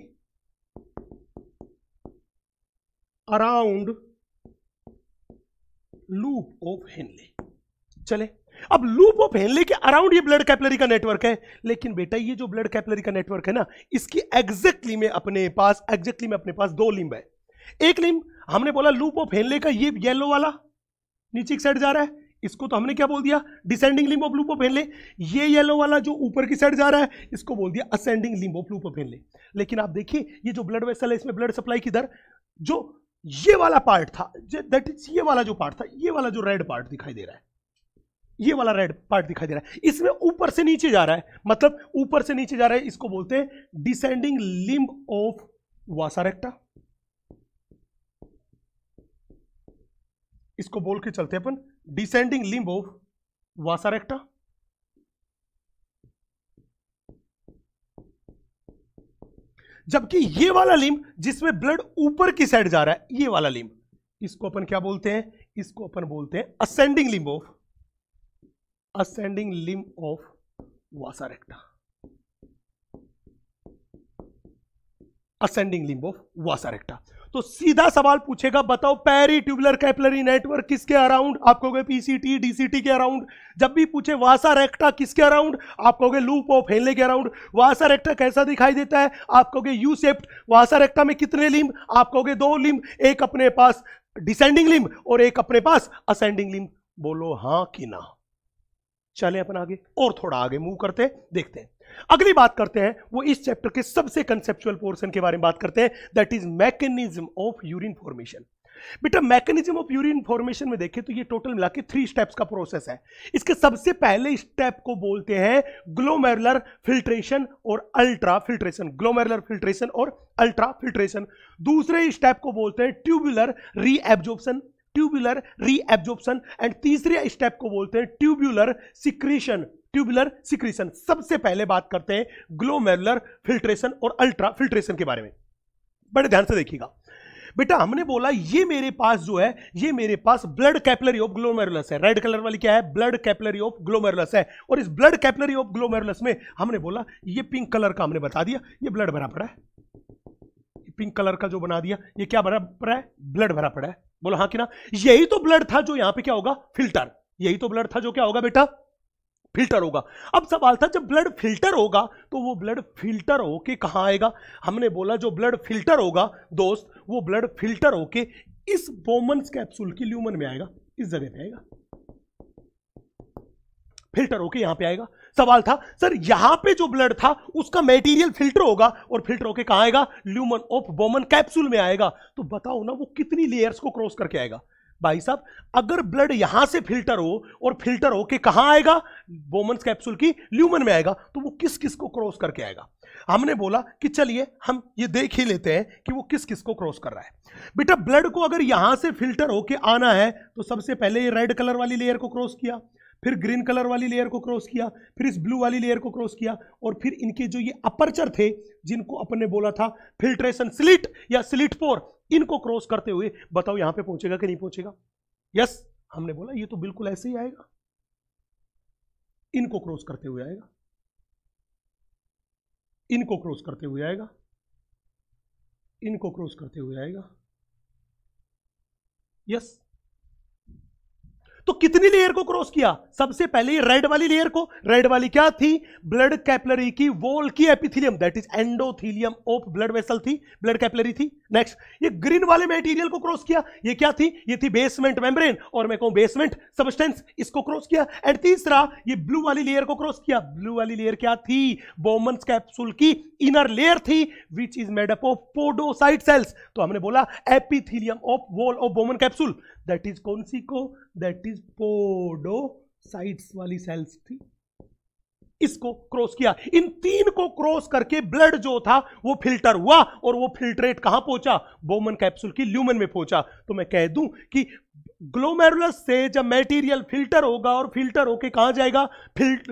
around loop of Henle चले अब लूप ऑफ हेनले के अराउंड ये ब्लड कैपलरी का नेटवर्क है लेकिन बेटा ये जो ब्लड कैपलरी का नेटवर्क है ना इसकी एग्जैक्टली में अपने पास एग्जैक्टली में अपने पास दो लिम्ब है एक लिम्ब हमने बोला लूप ऑफ हेनले का ये येलो वाला नीचे की साइड जा रहा है इसको तो हमने क्या बोल दिया descending limb of loop of Henle ये येलो वाला जो ऊपर की साइड जा रहा है इसको बोल दिया ascending limb of loop of Henle लेकिन आप देखिए ये जो ब्लड वेसल है इसमें ब्लड सप्लाई की दर जो ये वाला पार्ट था दैट इज ये वाला जो पार्ट था ये वाला जो रेड पार्ट दिखाई दे रहा है ये वाला रेड पार्ट दिखाई दे रहा है इसमें ऊपर से नीचे जा रहा है मतलब ऊपर से नीचे जा रहा है इसको बोलते हैं डिसेंडिंग लिंब ऑफ वासारेक्टा इसको बोल के चलते अपन डिसेंडिंग लिंब ऑफ वासारेक्टा जबकि ये वाला लिंब जिसमें ब्लड ऊपर की साइड जा रहा है ये वाला लिंब इसको अपन क्या बोलते हैं इसको अपन बोलते हैं ascending limb of ascending limb of vasa recta ascending limb of vasa recta तो सीधा सवाल पूछेगा बताओ पैरी ट्यूबुलर कैपलरी नेटवर्क किसके अराउंड आप कहोगे पीसीटी डीसीटी के अराउंड जब भी पूछे वासा रेक्टा किसके अराउंड आप कहोगे लूप ऑफ हेनले के अराउंड वासा रेक्टा कैसा दिखाई देता है आप कहोगे यू सेप्ट वासा रेक्टा में कितने लिम्ब आप कहोगे दो लिम्ब एक अपने पास डिसेंडिंग लिम्ब और एक अपने पास असेंडिंग लिम्ब बोलो हां कि ना चले अपन आगे और थोड़ा आगे मूव करते देखते हैं अगली बात करते हैं वो इस चैप्टर के सबसे कंसेप्चुअल पोर्शन के बारे में बात करते हैं that is mechanism of urine formation बेटा मैकेनिज्म ऑफ यूरिन फॉर्मेशन में देखें तो ये टोटल मिला के थ्री स्टेप्स का प्रोसेस है इसके सबसे पहले स्टेप को बोलते हैं ग्लोमेरुलर फिल्ट्रेशन और अल्ट्रा फिल्ट्रेशन ग्लोमेरुलर फिल्ट्रेशन और अल्ट्रा फिल्ट्रेशन दूसरे स्टेप को बोलते हैं tubular reabsorption tubular reabsorption and तीसरे स्टेप को बोलते हैं ट्यूबुलर सिक्रीशन ट्यूबुलर सिक्रीशन सबसे पहले बात करते हैं ग्लोमेरुलर फिल्ट्रेशन और अल्ट्रा फिल्ट्रेशन के बारे में बड़े ध्यान से देखिएगा बेटा हमने बोला ये मेरे पास जो है ये मेरे पास ब्लड कैपलरी ऑफ ग्लोमेरुलस है रेड कलर वाली क्या है ब्लड कैपलरी ऑफ ग्लोमेरुलस है और इस ब्लड कैपलरी ऑफ ग्लोमेरुलस में हमने बोला ये पिंक कलर का हमने बता दिया ये ब्लड भरा पड़ा है पिंक कलर का जो बना दिया ये क्या भरा पड़ा है ब्लड भरा पड़ा है बोलो हाँ कि ना यही तो ब्लड था जो यहां पे क्या होगा फिल्टर यही तो ब्लड था जो क्या होगा बेटा फिल्टर होगा अब सवाल था जब ब्लड फिल्टर होगा तो वो ब्लड फिल्टर होके कहाँ आएगा हमने बोला जो ब्लड फिल्टर होगा दोस्त वो ब्लड फिल्टर होके इस बोमन्स कैप्सूल की ल्यूमन में आएगा इस जगह पे आएगा फिल्टर होके यहां पे आएगा सवाल था सर यहां पे जो ब्लड था उसका मेटीरियल फिल्टर होगा और फिल्टर होके कहा आएगा ल्यूमन ऑफ बोमन कैप्सूल में आएगा तो बताओ ना वो कितनी लेयर्स को क्रॉस करके आएगा भाई साहब अगर ब्लड यहां से फिल्टर हो और फिल्टर हो के आएगा बोमन कैप्सूल की ल्यूमन में आएगा तो वो किस किस को क्रॉस करके आएगा हमने बोला कि चलिए हम ये देख ही लेते हैं कि वो किस किस को क्रॉस कर रहा है बेटा ब्लड को अगर यहां से फिल्टर होके आना है तो सबसे पहले ये रेड कलर वाली लेयर को क्रॉस किया फिर ग्रीन कलर वाली लेयर को क्रॉस किया फिर इस ब्लू वाली लेयर को क्रॉस किया और फिर इनके जो ये अपर्चर थे जिनको अपन ने बोला था फिल्ट्रेशन स्लिट या स्लिट पोर इनको क्रॉस करते हुए बताओ यहां पे पहुंचेगा कि नहीं पहुंचेगा यस हमने बोला ये तो बिल्कुल ऐसे ही आएगा इनको क्रॉस करते हुए आएगा इनको क्रॉस करते हुए आएगा इनको क्रॉस करते हुए आएगा यस तो कितनी लेयर को क्रॉस किया सबसे पहले रेड वाली लेयर को रेड वाली क्या थी ब्लड कैपलरी की वॉल की epithelium that is endothelium of blood vessel थी ब्लड कैपलरी थी नेक्स्ट ये ग्रीन वाले मेटीरियल को क्रॉस किया ये क्या थी ये थी बेसमेंट मेम्ब्रेन और मैं कहूं बेसमेंट सबस्टेंस इसको क्रॉस किया एंड तीसरा ये ब्लू वाली लेयर को क्रॉस किया ब्लू वाली लेयर क्या थी बोमन कैप्सूल की इनर लेयर थी which is made up of podocyte cells तो हमने बोला epithelium of wall of Bowman capsule that is कौन सी को दैट इज पोडोसाइट्स वाली सेल्स थी इसको क्रॉस किया इन तीन को क्रॉस करके ब्लड जो था वो फिल्टर हुआ और वो फिल्ट्रेट कहां पहुंचा बोमन कैप्सूल की ल्यूमन में पहुंचा तो मैं कह दूं कि ग्लोमेरुलस से जब मटेरियल फिल्टर होगा और फिल्टर होके कहां जाएगा फिल्ट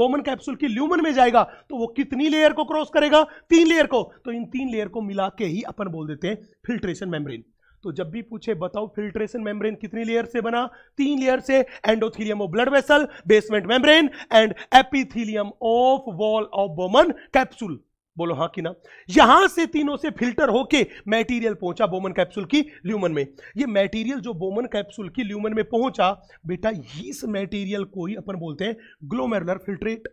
बोमन कैप्सूल की ल्यूमन में जाएगा तो वो कितनी लेयर को क्रॉस करेगा तीन लेयर को तो इन तीन लेयर को मिला के ही अपन बोल देते हैं फिल्ट्रेशन मेम्ब्रेन तो जब भी पूछे बताओ फिल्ट्रेशन मेम्ब्रेन कितनी लेयर से बना तीन लेयर से endothelium of blood vessel basement membrane and epithelium of wall of Bowman capsule बोलो हाँ कि ना यहां से तीनों से फिल्टर होके मेटीरियल पहुंचा बोमन कैप्सूल की ल्यूमन में ये मेटीरियल जो बोमन कैप्सूल की ल्यूमन में पहुंचा बेटा इस मेटीरियल को ही अपन बोलते हैं ग्लोमेरुलर फिल्ट्रेट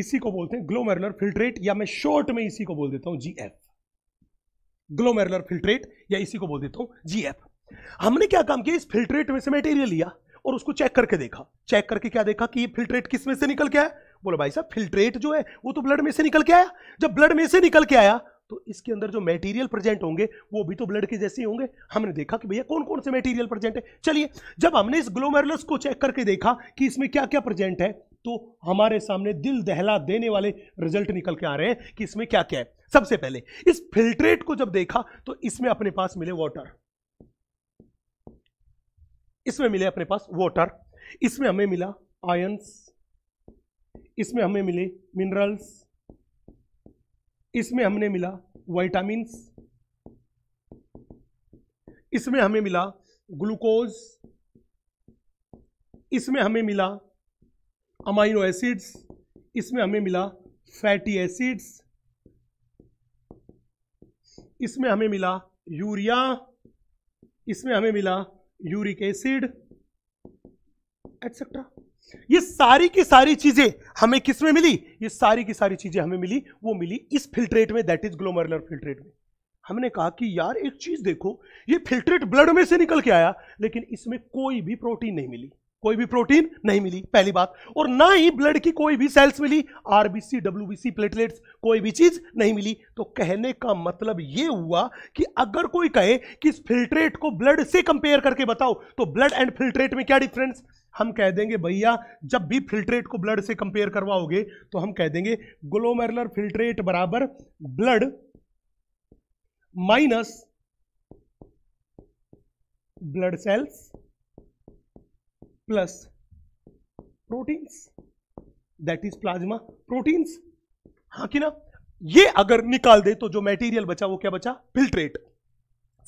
इसी को बोलते हैं ग्लोमेरुलर फिल्ट्रेट या मैं शॉर्ट में इसी को बोल देता हूं जीएफ ग्लोमेरुलर फिल्ट्रेट या इसी को बोल देता हूं जीएफ हमने क्या काम किया इस फिल्ट्रेट में से मटेरियल लिया और उसको चेक करके देखा चेक करके क्या देखा कि ये फिल्ट्रेट किस में से निकल के आया बोलो भाई साहब फिल्ट्रेट जो है वो तो ब्लड में से निकल के आया जब ब्लड में से निकल के आया तो इसके अंदर जो मटेरियल प्रेजेंट होंगे वो भी तो ब्लड के जैसे ही होंगे हमने देखा कि भैया कौन कौन से मटेरियल प्रेजेंट है चलिए जब हमने इस ग्लोमेरुलस को चेक करके देखा कि इसमें क्या क्या प्रेजेंट है तो हमारे सामने दिल दहला देने वाले रिजल्ट निकल के आ रहे हैं कि इसमें क्या क्या है सबसे पहले इस फिल्ट्रेट को जब देखा तो इसमें अपने पास मिले वाटर इसमें मिले अपने पास वाटर इसमें हमें मिला आयंस इसमें हमें मिले मिनरल्स इसमें हमने मिला वाइटामिन इसमें हमें मिला ग्लूकोज इसमें हमें मिला अमाइनो एसिड्स इसमें हमें मिला फैटी एसिड्स इसमें हमें मिला यूरिया इसमें हमें मिला यूरिक एसिड एक्सेट्रा ये सारी की सारी चीजें हमें किस में मिली ये सारी की सारी चीजें हमें मिली वो मिली इस फिल्ट्रेट में दैट इज ग्लोमरलर फिल्ट्रेट में हमने कहा कि यार एक चीज देखो ये फिल्ट्रेट ब्लड में से निकल के आया लेकिन इसमें कोई भी प्रोटीन नहीं मिली कोई भी प्रोटीन नहीं मिली पहली बात और ना ही ब्लड की कोई भी सेल्स मिली आरबीसी डब्ल्यूबीसी प्लेटलेट्स कोई भी चीज नहीं मिली तो कहने का मतलब यह हुआ कि अगर कोई कहे कि इस फिल्ट्रेट को ब्लड से कंपेयर करके बताओ तो ब्लड एंड फिल्ट्रेट में क्या डिफरेंस हम कह देंगे भैया जब भी फिल्ट्रेट को ब्लड से कंपेयर करवाओगे तो हम कह देंगे ग्लोमेरुलर फिल्ट्रेट बराबर blood minus blood cells plus proteins that is plasma proteins हाँ कि ना ये अगर निकाल दे तो जो मेटीरियल बचा वो क्या बचा फिल्ट्रेट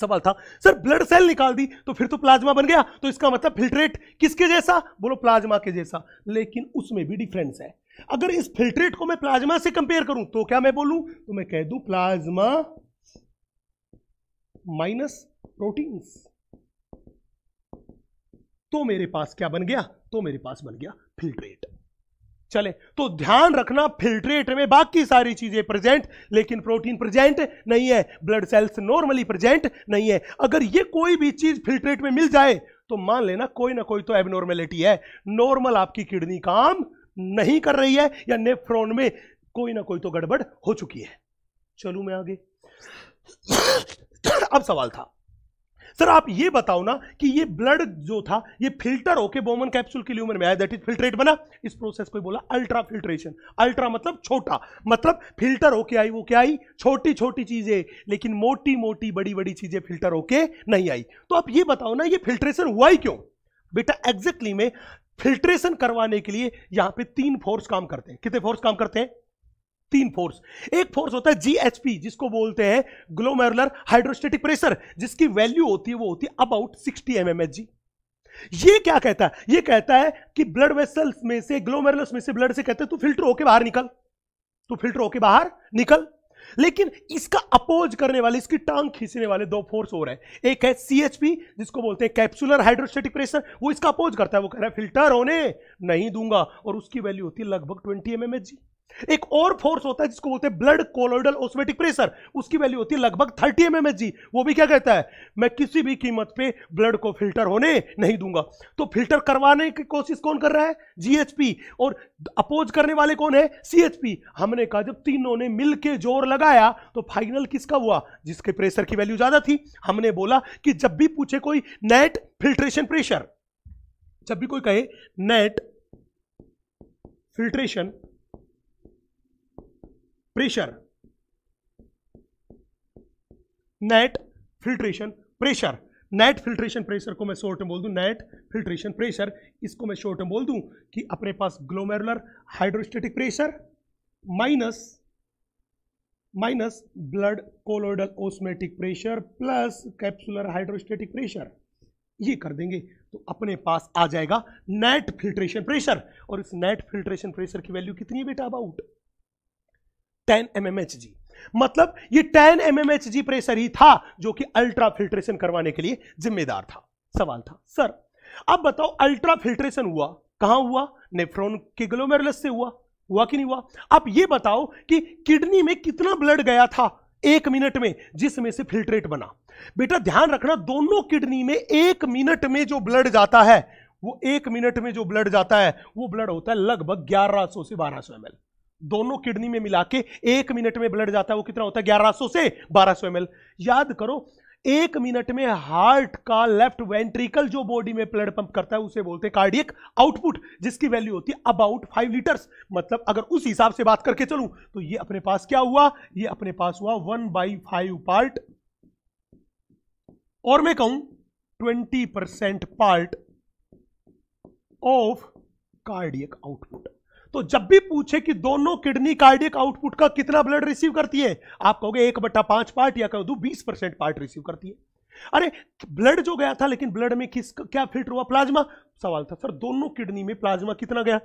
सवाल था सर ब्लड सेल निकाल दी तो फिर तो प्लाज्मा बन गया तो इसका मतलब फिल्ट्रेट किसके जैसा बोलो प्लाज्मा के जैसा लेकिन उसमें भी डिफरेंस है अगर इस फिल्ट्रेट को मैं प्लाज्मा से कंपेयर करूं तो क्या मैं बोलूं तो मैं कह दूं प्लाज्मा माइनस प्रोटीन्स तो मेरे पास क्या बन गया तो मेरे पास बन गया फिल्ट्रेट चले तो ध्यान रखना फिल्ट्रेट में बाकी सारी चीजें प्रेजेंट लेकिन प्रोटीन प्रेजेंट नहीं है ब्लड सेल्स नॉर्मली प्रेजेंट नहीं है अगर ये कोई भी चीज फिल्ट्रेट में मिल जाए तो मान लेना कोई ना कोई तो एबनॉर्मेलिटी है नॉर्मल आपकी किडनी काम नहीं कर रही है या नेफ्रॉन में कोई ना कोई तो गड़बड़ हो चुकी है चलू मैं आगे अब सवाल था सर आप ये बताओ ना कि ये ब्लड जो था ये फिल्टर होके बोमन कैप्सूल के ल्यूमन में आया दैट इज फिल्ट्रेट बना इस प्रोसेस को बोला अल्ट्रा फिल्ट्रेशन अल्ट्रा मतलब छोटा मतलब फिल्टर होके आई वो क्या आई छोटी छोटी चीजें लेकिन मोटी मोटी बड़ी बड़ी चीजें फिल्टर होके नहीं आई तो आप ये बताओ ना ये फिल्ट्रेशन हुआ ही क्यों बेटा एग्जैक्टली में फिल्ट्रेशन करवाने के लिए यहां पे तीन फोर्स काम करते हैं कितने फोर्स काम करते हैं तीन फोर्स एक फोर्स होता है जीएचपी जिसको बोलते हैं ग्लोमेरुलर हाइड्रोस्टेटिक प्रेशर जिसकी वैल्यू होती है वो होती है अबाउट सिक्सटी एम ये क्या कहता है ये कहता है कि ब्लड वेसल्स में से ग्लोमेरुलस में से ब्लड से कहते हैं तू फिल्टर होके बाहर निकल तू फिल्टर होके बाहर निकल लेकिन इसका अपोज करने वाले इसकी टांग खींचने वाले दो फोर्स हो रहे हैं एक है सीएचपी जिसको बोलते हैं कैप्सुलर हाइड्रोस्टेटिक प्रेशर वो इसका अपोज करता है वो कह रहा है फिल्टर होने नहीं दूंगा और उसकी वैल्यू होती है लगभग ट्वेंटी एमएमएच जी एक और फोर्स होता है जिसको बोलते हैं ब्लड कोलोइडल ओस्मेटिक प्रेशर उसकी वैल्यू होती है लगभग थर्टी एम वो भी क्या कहता है मैं किसी भी कीमत पे ब्लड को फिल्टर होने नहीं दूंगा तो फिल्टर करवाने की कोशिश कौन कर रहा है जीएचपी और अपोज करने वाले कौन है सीएचपी हमने कहा जब तीनों ने मिलकर जोर लगाया तो फाइनल किसका हुआ जिसके प्रेशर की वैल्यू ज्यादा थी हमने बोला कि जब भी पूछे कोई नेट फिल्ट्रेशन प्रेशर जब भी कोई कहे net filtration pressure net filtration pressure net filtration pressure को मैं शॉर्ट में बोल दूं नेट फिल्ट्रेशन प्रेशर इसको मैं शॉर्ट में बोल दूं कि अपने पास glomerular hydrostatic pressure minus minus blood colloidal osmotic pressure plus capsular hydrostatic pressure ये कर देंगे तो अपने पास आ जाएगा नेट फिल्ट्रेशन प्रेशर और इस नेट फिल्ट्रेशन प्रेशर की वैल्यू कितनी है बेटा about ten M M H G मतलब ये ten M M H G pressure ही था जो कि अल्ट्रा फिल्ट्रेशन करवाने के लिए जिम्मेदार था सवाल था सर अब बताओ अल्ट्रा फिल्ट्रेशन हुआ कहां हुआ नेफ्रोन के ग्लोमेरुलस से हुआ हुआ कि नहीं हुआ आप ये बताओ कि किडनी में कितना ब्लड गया था एक मिनट में जिसमें से फिल्ट्रेट बना बेटा ध्यान रखना दोनों किडनी में एक मिनट में जो ब्लड जाता है वो एक मिनट में जो ब्लड जाता है वो ब्लड होता है लगभग 1100 से 1200 एमएल दोनों किडनी में मिला के एक मिनट में ब्लड जाता है वो कितना होता है ग्यारह सौ से बारह सौ याद करो एक मिनट में हार्ट का लेफ्ट वेंट्रिकल जो बॉडी में ब्लड पंप करता है उसे बोलते हैं कार्डियक आउटपुट जिसकी वैल्यू होती है अबाउट फाइव लीटर्स मतलब अगर उस हिसाब से बात करके चलूं तो ये अपने पास क्या हुआ ये अपने पास हुआ वन बाई फाइव पार्ट और मैं कहूं twenty percent part of cardiac output तो जब भी पूछे कि दोनों किडनी कार्डियक आउटपुट का कितना ब्लड रिसीव करती है आप कहोगे एक बट्टा पांच पार्ट या कह दो बीस परसेंट पार्ट रिसीव करती है अरे ब्लड जो गया था लेकिन ब्लड में किस क्या फिल्टर हुआ प्लाज्मा सवाल था सर दोनों किडनी में प्लाज्मा कितना गया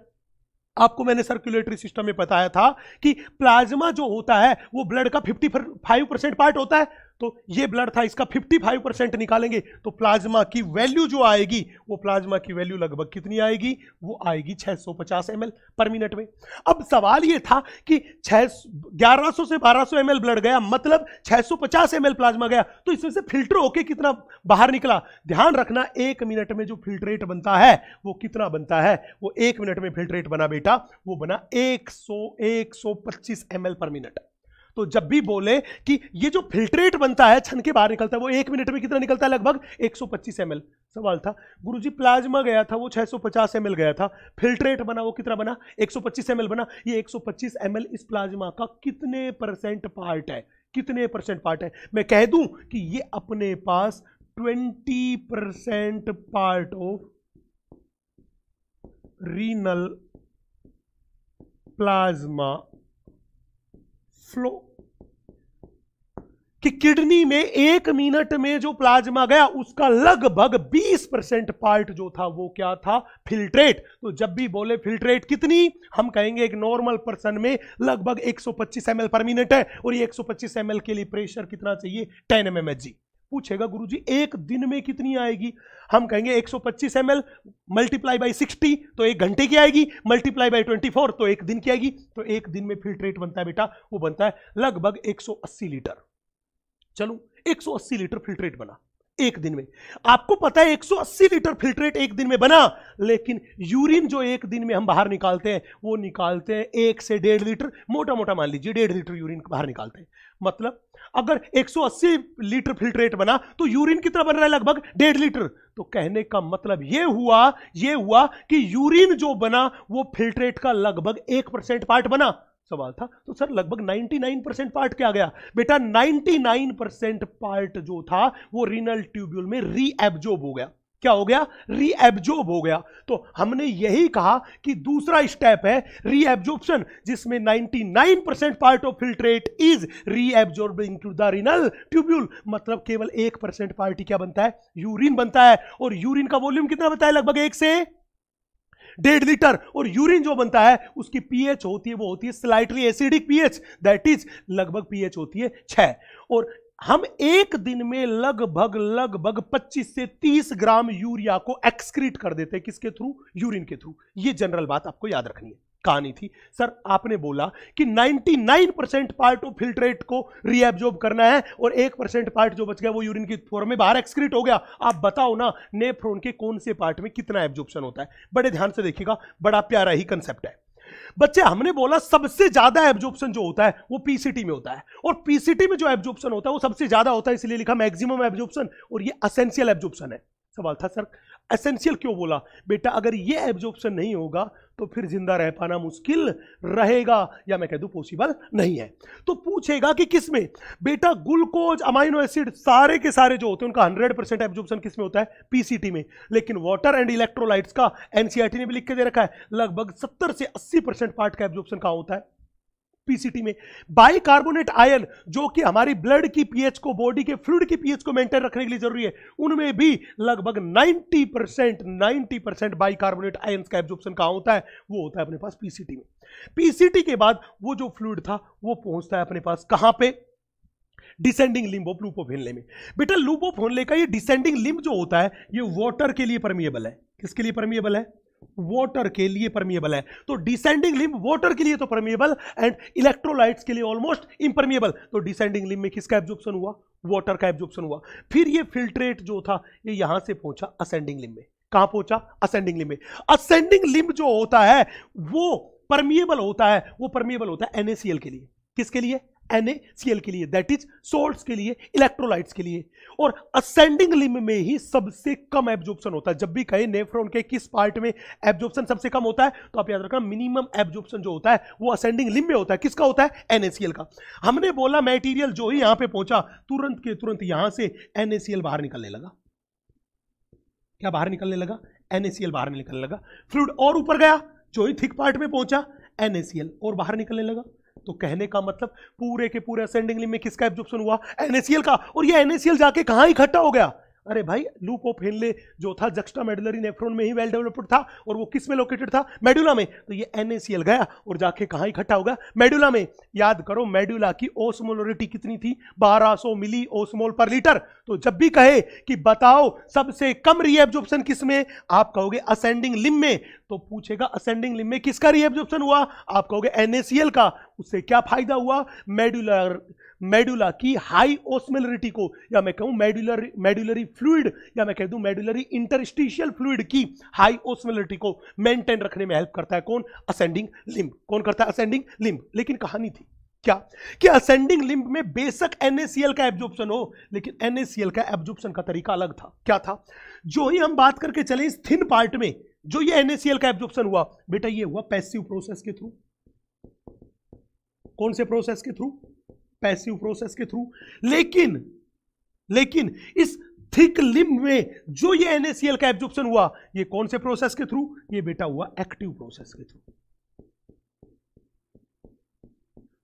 आपको मैंने सर्कुलेटरी सिस्टम में बताया था कि प्लाज्मा जो होता है वो ब्लड का फिफ्टी फाइव परसेंट पार्ट होता है तो ये ब्लड था इसका 55 परसेंट निकालेंगे तो प्लाज्मा की वैल्यू जो आएगी वो प्लाज्मा की वैल्यू लगभग कितनी आएगी वो आएगी 650 एल पर मिनट में अब सवाल ये था कि छह ग्यारह से 1200 ml ब्लड गया मतलब 650 एल प्लाज्मा गया तो इसमें से फिल्टर होके कितना बाहर निकला ध्यान रखना एक मिनट में जो फिल्टरेट बनता है वो कितना बनता है वो एक मिनट में फिल्टरेट बना बेटा वो बना एक सौ पर मिनट तो जब भी बोले कि ये जो फिल्ट्रेट बनता है छन के बाहर निकलता है वो एक मिनट में कितना निकलता है लगभग 125 सौ सवाल था गुरुजी प्लाज्मा गया था वो 650 ml गया था फिल्ट्रेट बना वो कितना बना 125 सौ बना ये 125 सौ इस प्लाज्मा का कितने परसेंट पार्ट है कितने परसेंट पार्ट है मैं कह दूं कि ये अपने पास 20 percent part of renal plasma flow कि किडनी में एक मिनट में जो प्लाज्मा गया उसका लगभग 20 परसेंट पार्ट जो था वो क्या था फिल्ट्रेट तो जब भी बोले फिल्ट्रेट कितनी हम कहेंगे एक नॉर्मल पर्सन में लगभग 125 सौ पर मिनट है और ये 125 सौ के लिए प्रेशर कितना चाहिए 10 एम पूछेगा जी एक दिन में कितनी आएगी हम कहेंगे 125 सौ मल्टीप्लाई बाई सिक्सटी तो एक घंटे की आएगी मल्टीप्लाई बाई ट्वेंटी तो एक दिन की आएगी तो एक दिन में फिल्ट्रेट बनता है बेटा वो बनता है लगभग एक लीटर चलो 180 लीटर फिल्ट्रेट बना एक दिन में आपको पता है 180 लीटर फिल्ट्रेट एक दिन में बना लेकिन यूरिन जो एक दिन में हम बाहर निकालते हैं वो निकालते हैं एक से डेढ़ लीटर मोटा मोटा मान लीजिए डेढ़ लीटर यूरिन बाहर निकालते हैं मतलब अगर 180 लीटर फिल्ट्रेट बना तो यूरिन कितना बन रहा है लगभग डेढ़ लीटर तो कहने का मतलब यह हुआ यह हुआ कि यूरिन जो बना वो फिल्ट्रेट का लगभग एक परसेंट पार्ट बना सवाल था तो सर लगभग 99 परसेंट पार्ट क्या गया बेटा 99 परसेंट पार्ट जो था वो रीनल ट्यूब्यूल में रीएब्जॉर्ब हो गया क्या हो गया रीएब्जॉर्ब हो गया तो हमने यही कहा कि दूसरा स्टेप है रीएब्जॉर्प्शन जिसमें 99 percent part of filtrate is reabsorb to the renal tubule मतलब केवल एक परसेंट पार्ट क्या बनता है यूरिन बनता है और यूरिन का वॉल्यूम कितना बताया लगभग एक से डेढ़ लीटर और यूरिन जो बनता है उसकी पीएच होती है वो होती है slightly acidic pH that is लगभग पीएच होती है छह और हम एक दिन में लगभग लगभग 25 से 30 ग्राम यूरिया को एक्सक्रीट कर देते हैं किसके थ्रू यूरिन के थ्रू ये जनरल बात आपको याद रखनी है कहानी थी सर आपने बोला कि 99 परसेंट पार्ट ऑफ फिल्ट्रेट को रीएब्जॉर्ब करना है और एक परसेंट पार्ट जो बच गया वो यूरिन की फॉर्म में बाहर एक्सक्रीट हो गया आप बताओ ना नेफ्रोन के कौन से पार्ट में कितना एब्जॉर्प्शन होता है बड़े ध्यान से देखिएगा बड़ा प्यारा ही कंसेप्ट है बच्चे हमने बोला सबसे ज्यादा एब्जॉर्प्शन जो होता है वो पीसीटी में होता है और पीसीटी में जो एब्जॉर्प्शन होता है वो सबसे ज्यादा होता है इसलिए लिखा मैक्सिमम एब्जॉर्प्शन और ये असेंशियल एब्जॉर्प्शन है सवाल था सर एसेंशियल क्यों बोला बेटा अगर ये एब्जॉर्प्शन नहीं होगा तो फिर जिंदा रह पाना मुश्किल रहेगा या मैं कह दू पॉसिबल नहीं है तो पूछेगा कि किस में बेटा ग्लूकोज अमाइनो एसिड सारे के सारे जो होते हैं उनका 100 परसेंट एब्जॉर्प्शन किस में होता है पीसीटी में लेकिन वाटर एंड इलेक्ट्रोलाइट्स का एनसीआरटी e ने भी लिख के दे रखा है लगभग सत्तर से अस्सी पार्ट का एब्जॉर्प्शन कहा होता है पीसीटी में बाइकार्बोनेट आयन जो कि हमारी ब्लड की पीएच को बॉडी के फ्लूड की पीएच को मेंटेन रखने के लिए जरूरी है उनमें भी लगभग 90 percent ninety percent bicarbonate ion का एब्जॉर्प्शन कहा होता है वो होता है अपने पास पीसीटी में पीसीटी के बाद वो जो फ्लूड था वो पहुंचता है अपने पास कहां पे descending limb of loop of Henle में बेटा लूप ऑफ हेनले का ये डिसेंडिंग लिम्ब जो होता है ये वाटर के लिए परमिएबल है किसके लिए परमिएबल है वाटर के लिए परमिएबल है तो डिसेंडिंग लिम वाटर के लिए तो परमिएबल एंड इलेक्ट्रोलाइट्स के लिए ऑलमोस्ट इम्परमिएबल तो डिसेंडिंग लिम्ब में किसका एब्जॉर्प्शन हुआ वाटर का एब्जॉर्प्शन हुआ फिर ये फिल्ट्रेट जो था ये यहां से पहुंचा असेंडिंग लिम्ब में कहां पहुंचा असेंडिंग लिम्ब में असेंडिंग लिम जो होता है वो परमिएबल होता है वो परमिएबल होता है एनएसीएल के लिए किसके लिए NaCl के लिए दैट इज सोल्ट के लिए इलेक्ट्रोलाइट्स के लिए और असेंडिंग लिम में ही सबसे कम एब्जॉर्प्शन होता है जब भी कहीं नेफ्रोन के किस पार्ट में एब्जॉर्प्शन सबसे कम होता है तो आप याद रखना मिनिमम एब्जॉर्प्शन जो होता है वो असेंडिंग लिम में होता है किसका होता है एनएसीएल का हमने बोला मेटीरियल जो ही यहां पर पहुंचा तुरंत के तुरंत यहां से एनएसीएल बाहर निकलने लगा क्या बाहर निकलने लगा एनएसीएल बाहर निकलने लगा फ्लूड और ऊपर गया जो ही थिक पार्ट में पहुंचा एनएसीएल और बाहर निकलने लगा तो कहने का मतलब पूरे के पूरे असेंडिंग में किसका एब्जॉर्प्शन हुआ एनएसीएल का और ये एनएसीएल जाके कहाँ इकट्ठा हो गया अरे भाई लूप ऑफ हेनले जो था जक्स्टा मेडुलरी नेफ्रोन में ही वेल डेवलप्ड था और वो किस में लोकेटेड था मेडुला में तो ये एनएसीएल गया और जाके कहाँ इकट्ठा होगा मेडुला में याद करो मेडुला की ओसमोलोरिटी कितनी थी 1200 मिली ओसमोल पर लीटर तो जब भी कहे कि बताओ सबसे कम रीएब्जॉर्प्शन किस में आप कहोगे असेंडिंग लिम में तो पूछेगा असेंडिंग लिम में किसका रीएब्जॉर्प्शन हुआ आप कहोगे एनएसीएल का उससे क्या फायदा हुआ मेडुलर मेडुला की हाई ओस्मेलरिटी को या मैं कहूं मेडुलर मेडुलरी फ्लूड या मैं कह दूँ मेडुलरी इंटरस्टिशियल फ्लूड की हाई ओस्मेलरिटी को मेंटेन रखने में हेल्प करता है कौन असेंडिंग लिम्ब कौन करता है असेंडिंग लिम्ब लेकिन कहानी थी क्या कि असेंडिंग लिम्ब में बेशक एनएसीएल का एब्जॉर्प्शन हो लेकिन एनएसीएल का एब्जॉर्प्शन का तरीका अलग था क्या था जो ही हम बात करके चले इस थिन पार्ट में जो ये एनएसीएल का एब्जॉर्प्शन हुआ बेटा ये हुआ पैसिव प्रोसेस के थ्रू कौन से प्रोसेस के थ्रू पैसिव प्रोसेस के थ्रू लेकिन लेकिन इस थिक लिम में जो ये एनएसीएल का एब्जॉर्प्शन हुआ ये कौन से प्रोसेस के थ्रू ये बेटा हुआ एक्टिव प्रोसेस के थ्रू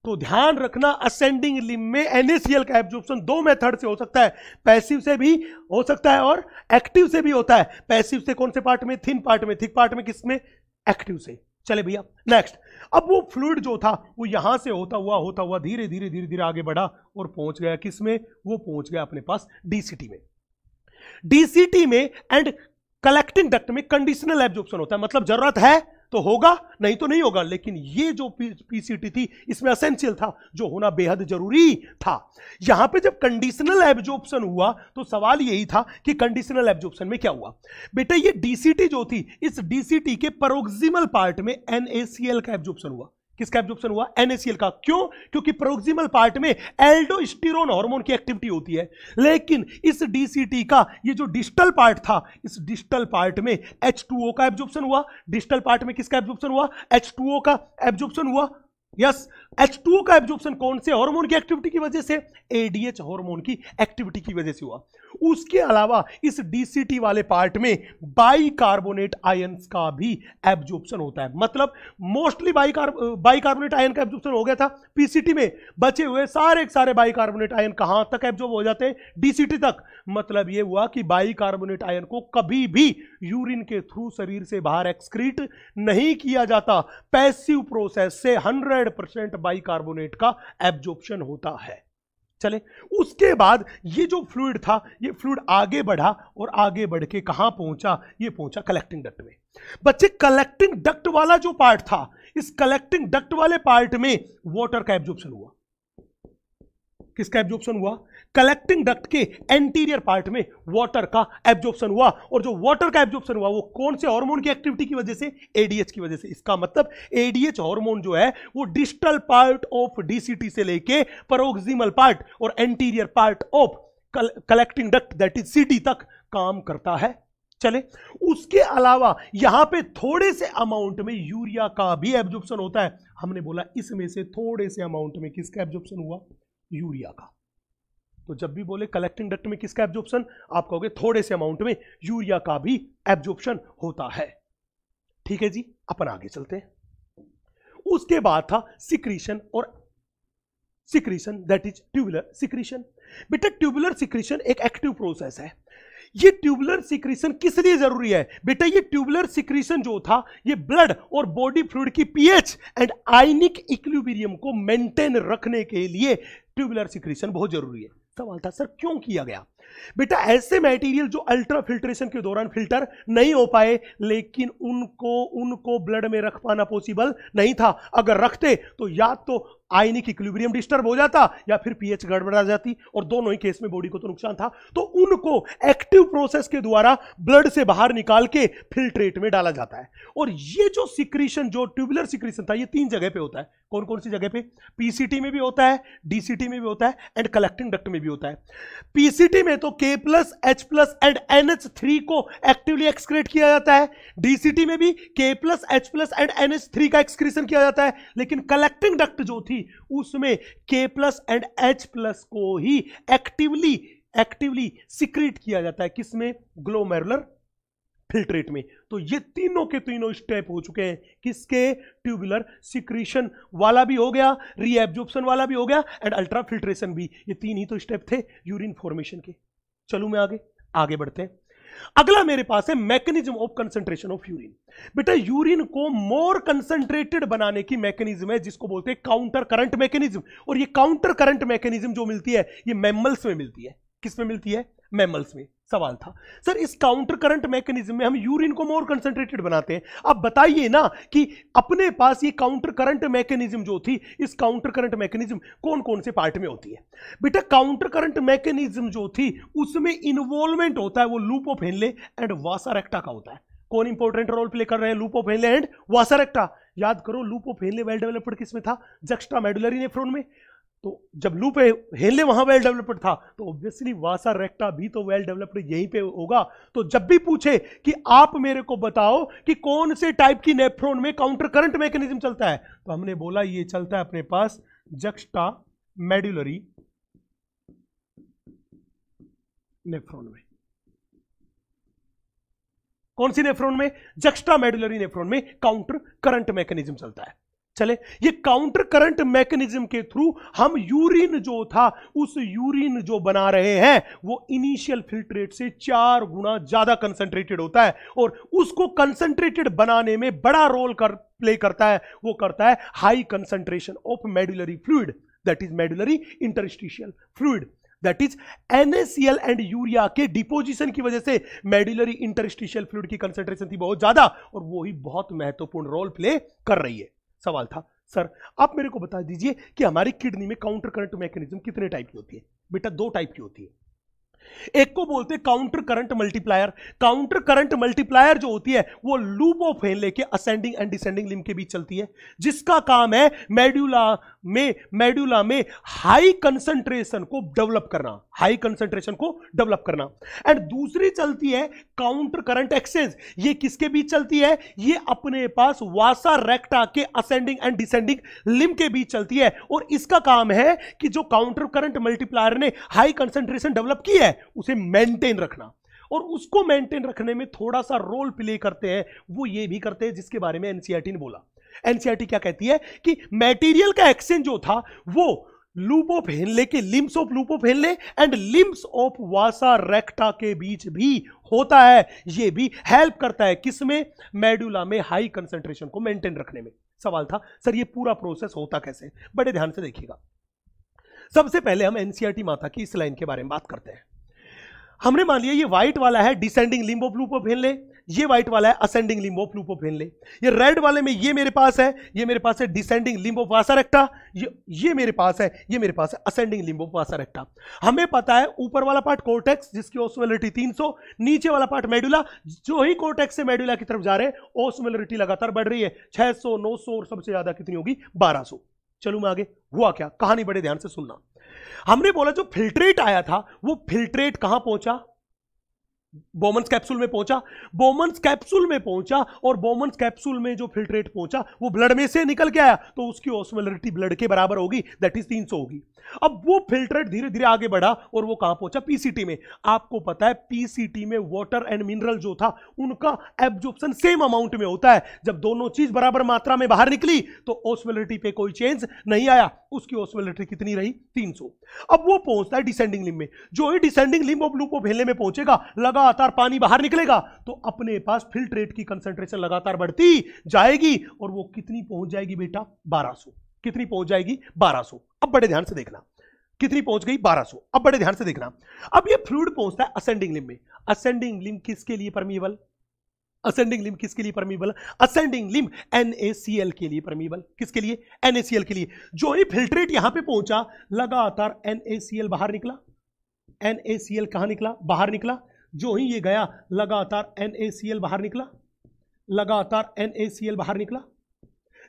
तो ध्यान रखना असेंडिंग लिम में एनएसीएल का एब्जॉर्प्शन दो मेथड से हो सकता है पैसिव से भी हो सकता है और एक्टिव से भी होता है पैसिव से कौन से पार्ट में थिन पार्ट में थिक पार्ट में किस में एक्टिव से चले भैया नेक्स्ट अब वो फ्लूड जो था वो यहां से होता हुआ होता हुआ धीरे धीरे धीरे धीरे आगे बढ़ा और पहुंच गया किस में वो पहुंच गया अपने पास डीसीटी में डीसीटी में एंड कलेक्टिंग डक्ट में कंडीशनल एब्जॉर्प्शन होता है मतलब जरूरत है तो होगा नहीं तो नहीं होगा लेकिन ये जो पीसीटी थी इसमें असेंशियल था जो होना बेहद जरूरी था यहां पे जब कंडीशनल एब्जॉर्प्शन हुआ तो सवाल यही था कि कंडीशनल एब्जॉर्प्शन में क्या हुआ बेटा ये डीसीटी जो थी इस डीसीटी के परोक्सिमल पार्ट में एनएसीएल का एब्जॉर्प्शन हुआ किसका एब्जॉर्प्शन हुआ एनएसीएल का क्यों क्योंकि प्रोक्सिमल पार्ट में एल्डोस्टिरोन हार्मोन की एक्टिविटी होती है लेकिन इस डीसीटी का ये जो डिजिटल पार्ट था इस डिजिटल पार्ट में एच का एब्जॉर्प्शन हुआ डिजिटल पार्ट में किसका एब्जॉर्प्शन हुआ एच का एब्जॉर्प्शन हुआ यस एच टू का एब्जॉर्प्शन कौन से हार्मोन की एक्टिविटी की वजह से एडीएच हार्मोन की एक्टिविटी की वजह से हुआ उसके अलावा इस डीसीटी वाले पार्ट में बाइकार्बोनेट आयंस का भी एब्जॉर्प्शन होता है मतलब मोस्टली बाइकार्बोनेट आयन का एब्जॉर्प्शन हो गया था पीसीटी में बचे हुए सारे सारे बाइकार्बोनेट आयन कहां तक एब्जॉर्ब हो जाते हैं डीसीटी तक मतलब यह हुआ कि बाइकार्बोनेट आयन को कभी भी यूरिन के थ्रू शरीर से बाहर एक्सक्रीट नहीं किया जाता पैसिव प्रोसेस से हंड्रेड हंड्रेड परसेंट बाइकार्बोनेट का एब्जॉर्प्शन होता है चले उसके बाद ये जो फ्लूड था ये फ्लूड आगे बढ़ा और आगे बढ़ के कहां पहुंचा ये पहुंचा कलेक्टिंग डक्ट में बच्चे कलेक्टिंग डक्ट वाला जो पार्ट था इस कलेक्टिंग डक्ट वाले पार्ट में वाटर का एब्जॉर्प्शन हुआ किसका एब्जॉर्प्शन हुआ कलेक्टिंग डक्ट के एंटीरियर पार्ट में वाटर का एब्जॉर्प्शन हुआ और जो वाटर का एब्जॉर्प्शन हुआ वो कौन से हार्मोन की एक्टिविटी की वजह से एडीएच की वजह से इसका मतलब एडीएच हार्मोन जो है वो डिस्टल पार्ट ऑफ डीसीटी से लेके परोक्सिमल पार्ट और anterior part of collecting duct that is CT तक काम करता है चले उसके अलावा यहां पे थोड़े से अमाउंट में यूरिया का भी एब्जॉर्प्शन होता है हमने बोला इसमें से थोड़े से अमाउंट में किसका एब्जॉर्प्शन हुआ यूरिया का तो जब भी बोले कलेक्टिंग डक्ट में किसका एब्जॉर्प्शन आप कहोगे थोड़े से अमाउंट में यूरिया का भी एब्जॉर्प्शन होता है ठीक है जी अपन आगे चलते हैं उसके बाद था सिक्रीशन और secretion that is tubular secretion बेटा ट्यूबुलर सिक्रीशन एक एक्टिव प्रोसेस है ये ट्यूबुलर सिक्रीशन किस लिए जरूरी है बेटा ये ट्यूबुलर सिक्रीशन जो था ये ब्लड और बॉडी फ्लूड की पीएच एंड आइनिक इक्विलिब्रियम को मेंटेन रखने के लिए ट्यूबुलर सिक्रीशन बहुत जरूरी है सवाल था सर क्यों किया गया बेटा ऐसे मटेरियल जो अल्ट्रा फिल्ट्रेशन के दौरान फिल्टर नहीं हो पाए लेकिन उनको उनको ब्लड में रख पाना पॉसिबल नहीं था अगर रखते तो या तो आयनिक इक्विलिब्रियम डिस्टर्ब हो जाता या फिर पीएच गड़बड़ा जाती और दोनों ही केस में बॉडी को तो नुकसान था तो उनको एक्टिव प्रोसेस के द्वारा ब्लड से बाहर निकाल के फिल्ट्रेट में डाला जाता है और ये जो सिक्रीशन जो ट्यूबुलर सिक्रीशन था ये तीन जगह पे होता है कौन कौन सी जगह पे पीसीटी में भी होता है डीसीटी में भी होता है एंड कलेक्टिंग डक्ट में भी होता है पीसीटी में तो K plus H plus and N H three को एक्टिवली एक्सक्रेट किया जाता है डीसीटी में भी K plus H plus and N H three का एक्सक्रीशन किया जाता है लेकिन कलेक्टिंग डक्ट जो थी उसमें के प्लस एंड एच प्लस को ही एक्टिवली एक्टिवली सिक्रेट किया जाता है किसमें ग्लोमेरुलर फिल्ट्रेट में तो ये तीनों के तीनों स्टेप हो चुके हैं किसके ट्यूबुलर सिक्रीशन वाला भी हो गया रीएब्जॉर्प्शन वाला भी हो गया एंड अल्ट्रा फिल्ट्रेशन भी ये तीन ही तो स्टेप थे यूरिन फॉर्मेशन के चलू मैं आगे आगे बढ़ते हैं अगला मेरे पास है mechanism of concentration of urine बेटा यूरिन को मोर कंसंट्रेटेड बनाने की मैकेनिज्म है जिसको बोलते हैं काउंटर करंट मैकेनिज्म और ये काउंटर करंट मैकेनिज्म जो मिलती है ये मैमल्स में मिलती है किस में मिलती है मैमल्स में सवाल था सर इस काउंटर करंट मैकेनिज्म में हम यूरिन को मोर कंसेंट्रेटेड बनाते हैं अब बताइए ना कि अपने पास ये काउंटर करंट मैकेनिज्म जो थी इस काउंटर करंट मैकेनिज्म कौन कौन से पार्ट में होती है बेटा काउंटर करंट मैकेनिज्म जो थी उसमें इन्वॉल्वमेंट होता है वो loop of Henle and vasa recta का होता है कौन इंपॉर्टेंट रोल प्ले कर रहे हैं loop of Henle and vasa recta याद करो loop of Henle well developed किस में था जक्स्ट्रा मेडुलरी नेफ्रॉन में तो जब लू पे हेले वहां वेल डेवलप्ड था तो ऑब्वियसली वासा रेक्टा भी तो वेल डेवलप्ड यहीं पे होगा तो जब भी पूछे कि आप मेरे को बताओ कि कौन से टाइप की नेफ्रोन में काउंटर करंट मैकेनिज्म चलता है तो हमने बोला ये चलता है अपने पास जक्स्टा मेड्यूलरी नेफ्रोन में कौन सी नेफ्रोन में जक्स्टा मेडुलरी नेफ्रॉन में काउंटर करंट मैकेनिज्म चलता है चले ये काउंटर करंट मैकेनिज्म के थ्रू हम यूरिन जो था उस यूरिन जो बना रहे हैं वो इनिशियल फिल्ट्रेट से चार गुना ज्यादा कंसंट्रेटेड होता है और उसको कंसंट्रेटेड बनाने में बड़ा रोल कर प्ले करता है वो करता है high concentration of medullary fluid that is medullary interstitial fluid that is NaCl and urea के डिपोजिशन की वजह से मेडुलरी इंटरस्टिशियल फ्लूड की कंसेंट्रेशन थी बहुत ज्यादा और वो ही बहुत महत्वपूर्ण रोल प्ले कर रही है सवाल था सर आप मेरे को बता दीजिए कि हमारी किडनी में काउंटर करंट मैकेनिज्म कितने टाइप की होती है बेटा दो टाइप की होती है एक को बोलते हैं counter current multiplier counter current multiplier जो होती है वो लूप ऑफ फेन लेके असेंडिंग एंड डिसेंडिंग लिम के बीच चलती है जिसका काम है मेड्यूला में मेड्यूला में हाई कंसंट्रेशन को डेवलप करना हाई कंसंट्रेशन को डेवलप करना एंड दूसरी चलती है काउंटर करंट एक्सचेंज ये किसके बीच चलती है ये अपने पास वासा रेक्टा के असेंडिंग एंड डिसेंडिंग लिम के बीच चलती है और इसका काम है कि जो काउंटर करंट मल्टीप्लायर ने हाई कंसंट्रेशन डेवलप की है है उसे मेंटेन रखना और उसको मेंटेन रखने में थोड़ा सा रोल प्ले करते हैं वो ये भी करते हैं जिसके बारे में एनसीआरटी e ने बोला एनसीआरटी e क्या कहती है कि मेटीरियल का एक्सचेंज जो था वो लूप ऑफ हेनले के limbs of loop of Henle and limbs of vasa recta के बीच भी होता है ये भी हेल्प करता है किसमें मेडुला में हाई कंसेंट्रेशन को मेंटेन रखने में सवाल था सर ये पूरा प्रोसेस होता कैसे बड़े ध्यान से देखिएगा सबसे पहले हम एनसीआरटी e माता की इस लाइन के बारे में बात करते हैं हमने मान लिया ये व्हाइट वाला है डिसेंडिंग लिम्बो ऑफ पर ऑफ ये व्हाइट वाला है असेंडिंग लिम्बो ऑफ पर ऑफ ले ये रेड वाले में ये मेरे पास है ये मेरे पास है descending limb of vasa recta ये ये मेरे पास है ये मेरे पास है ascending limb of vasa recta हमें पता है ऊपर वाला पार्ट कोर्टेक्स जिसकी ओसमेलिटी 300 नीचे वाला पार्ट मेडुला जो ही कोर्टेक्स से मेडुला की तरफ जा रहे हैं ओसमेलिटी लगातार बढ़ रही है 600 900 और सबसे ज्यादा कितनी होगी 1200 चलू मैं आगे हुआ क्या कहानी बड़े ध्यान से सुनना हमने बोला जो फिल्ट्रेट आया था वो फिल्ट्रेट कहां पहुंचा बोमन्स कैप्सूल में पहुंचा बोमन्स कैप्सूल में पहुंचा और बोमन्स कैप्सूल में जो फिल्ट्रेट पहुंचा वो ब्लड में से निकल के आया तो उसकी ऑस्मोलरिटी ब्लड के बराबर होगी दैट इज तीन होगी अब वो फिल्ट्रेट धीरे धीरे आगे बढ़ा और वो कहां पहुंचा पीसीटी में आपको पता है पीसीटी में वाटर एंड मिनरल जो था उनका एब्जॉर्प्शन सेम अमाउंट में होता है जब दोनों चीज बराबर मात्रा में बाहर निकली तो ऑस्मोलरिटी पे कोई चेंज नहीं आया उसकी ऑस्मोलरिटी कितनी रही तीन अब वो पहुंचता है डिसेंडिंग लिम में जो ही descending limb of loop of Henle में पहुंचेगा लगा लगातार पानी बाहर निकलेगा तो अपने पास फिल्ट्रेट की कंसेंट्रेशन लगातार बढ़ती जाएगी और वो कितनी पहुंच जाएगी बेटा 1200 कितनी पहुंच जाएगी 1200 अब बड़े ध्यान से देखना कितनी पहुंच गई 1200 अब बड़े ध्यान से देखना अब ये फ्लूड पहुंचता है असेंडिंग लिम में असेंडिंग लिम किसके लिए परमीबल असेंडिंग लिम किसके लिए परमिबल असेंडिंग लिम NaCl के लिए परमिबल किसके लिए NaCl के लिए जो ही फिल्ट्रेट यहां पे पहुंचा लगातार NaCl बाहर निकला NaCl कहां निकला बाहर निकला जो ही ये गया लगातार एन बाहर निकला लगातार एन बाहर निकला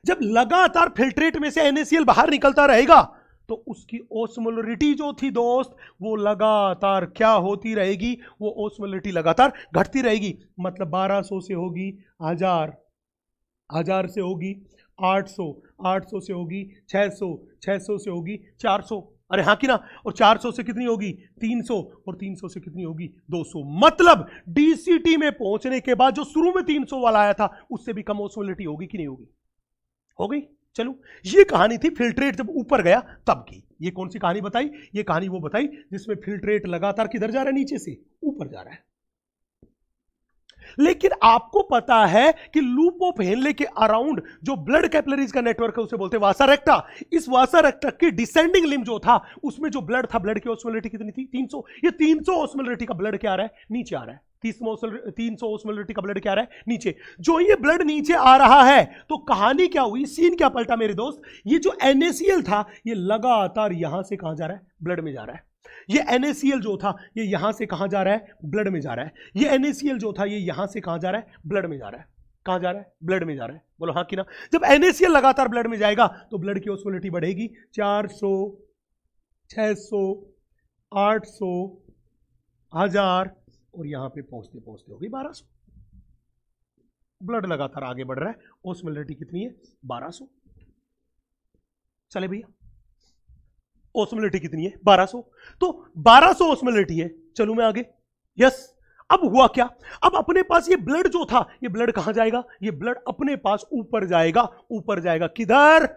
जब लगातार फिल्ट्रेट में से एन बाहर निकलता रहेगा तो उसकी ओस्मोलरिटी जो थी दोस्त वो लगातार क्या होती रहेगी वो ओस्मोलरिटी लगातार घटती रहेगी मतलब 1200 से होगी हजार हजार से होगी 800 800 से होगी 600 600 से होगी 400 अरे हाँ कि ना और 400 से कितनी होगी 300 और 300 से कितनी होगी 200 मतलब डीसीटी में पहुंचने के बाद जो शुरू में 300 वाला आया था उससे भी कम ओसोलिटी होगी कि नहीं होगी हो गई चलो ये कहानी थी फिल्ट्रेट जब ऊपर गया तब की ये कौन सी कहानी बताई ये कहानी वो बताई जिसमें फिल्ट्रेट लगातार किधर जा रहा है नीचे से ऊपर जा रहा है लेकिन आपको पता है कि लूप ऑफ हेनले के अराउंड जो ब्लड कैपलरीज का नेटवर्क है उसे बोलते हैं वासा रेक्टा इस वासा रेक्टा के डिसेंडिंग लिम जो था उसमें जो ब्लड था ब्लड की ऑस्मोलिटी कितनी थी 300 ये 300 ऑस्मोलिटी का ब्लड क्या आ रहा है नीचे आ रहा है तीन सौ का ब्लड क्या आ रहा है नीचे जो ये ब्लड नीचे आ रहा है तो कहानी क्या हुई सीन क्या पलटा मेरे दोस्त ये जो एनएसीएल था ये लगातार यहां से कहां जा रहा है ब्लड में जा रहा है ये एन जो था ये यहाँ से कहाँ जा रहा है ब्लड में जा रहा है ये एन जो था ये यहाँ से कहाँ जा रहा है ब्लड में जा रहा है कहाँ जा रहा है ब्लड में जा रहा है बोलो हाँ कि ना जब एन लगातार ब्लड में जाएगा तो ब्लड की ओसोलिटी बढ़ेगी चार सौ छह सौ आठ सौ हजार और यहाँ पे पहुँचते पहुँचते होगी बारह सौ ब्लड लगातार आगे बढ़ रहा है ओसमिलिटी कितनी है बारह सौ चले भैया ओस्मोलिटी कितनी है 1200 तो 1200 ओस्मोलिटी है चलो मैं आगे यस अब हुआ क्या अब अपने पास ये ब्लड जो था ये ब्लड कहां जाएगा ये ब्लड अपने पास ऊपर जाएगा ऊपर जाएगा किधर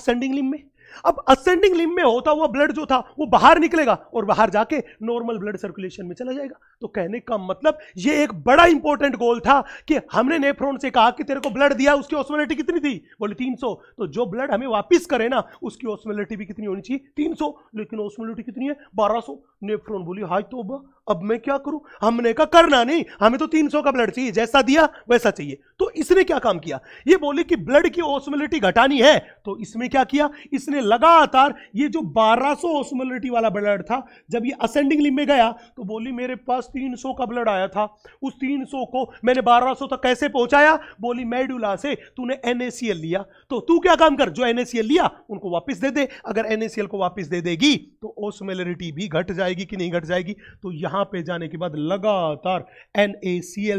असेंडिंग लिम में अब असेंडिंग लिम में होता हुआ ब्लड जो था वो बाहर निकलेगा और बाहर जाके नॉर्मल ब्लड सर्कुलेशन में चला जाएगा तो कहने का मतलब ये एक बड़ा इंपॉर्टेंट गोल था कि हमने नेफ्रोन से कहा कि तेरे को ब्लड दिया उसकी ऑस्मोलिटी कितनी थी बोले 300 तो जो ब्लड हमें वापस करे ना उसकी ऑस्मोलिटी भी कितनी होनी चाहिए 300 लेकिन ऑस्मोलिटी कितनी है 1200 नेफ्रोन बोली हाय तो अब मैं क्या करूं हमने कहा करना नहीं हमें तो 300 का ब्लड चाहिए जैसा दिया वैसा चाहिए तो इसने क्या काम किया ये बोले कि ब्लड की ओसमिलिटी घटानी है तो इसमें क्या किया इसने लगातार ये जो 1200 ओसमिलिटी वाला ब्लड था जब ये असेंडिंग लिम में गया तो बोली मेरे पास 300 का ब्लड आया था उस 300 को मैंने 1200 तक कैसे पहुंचाया बोली मेडुला से तूने एनएसीएल लिया तो तू क्या काम कर जो एनएसीएल लिया उनको वापस दे दे अगर एनएसीएल को वापस दे देगी तो ओसमिलिटी भी घट जाएगी जाएगी कि नहीं घट जाएगी तो यहां पे जाने के बाद लगातार एन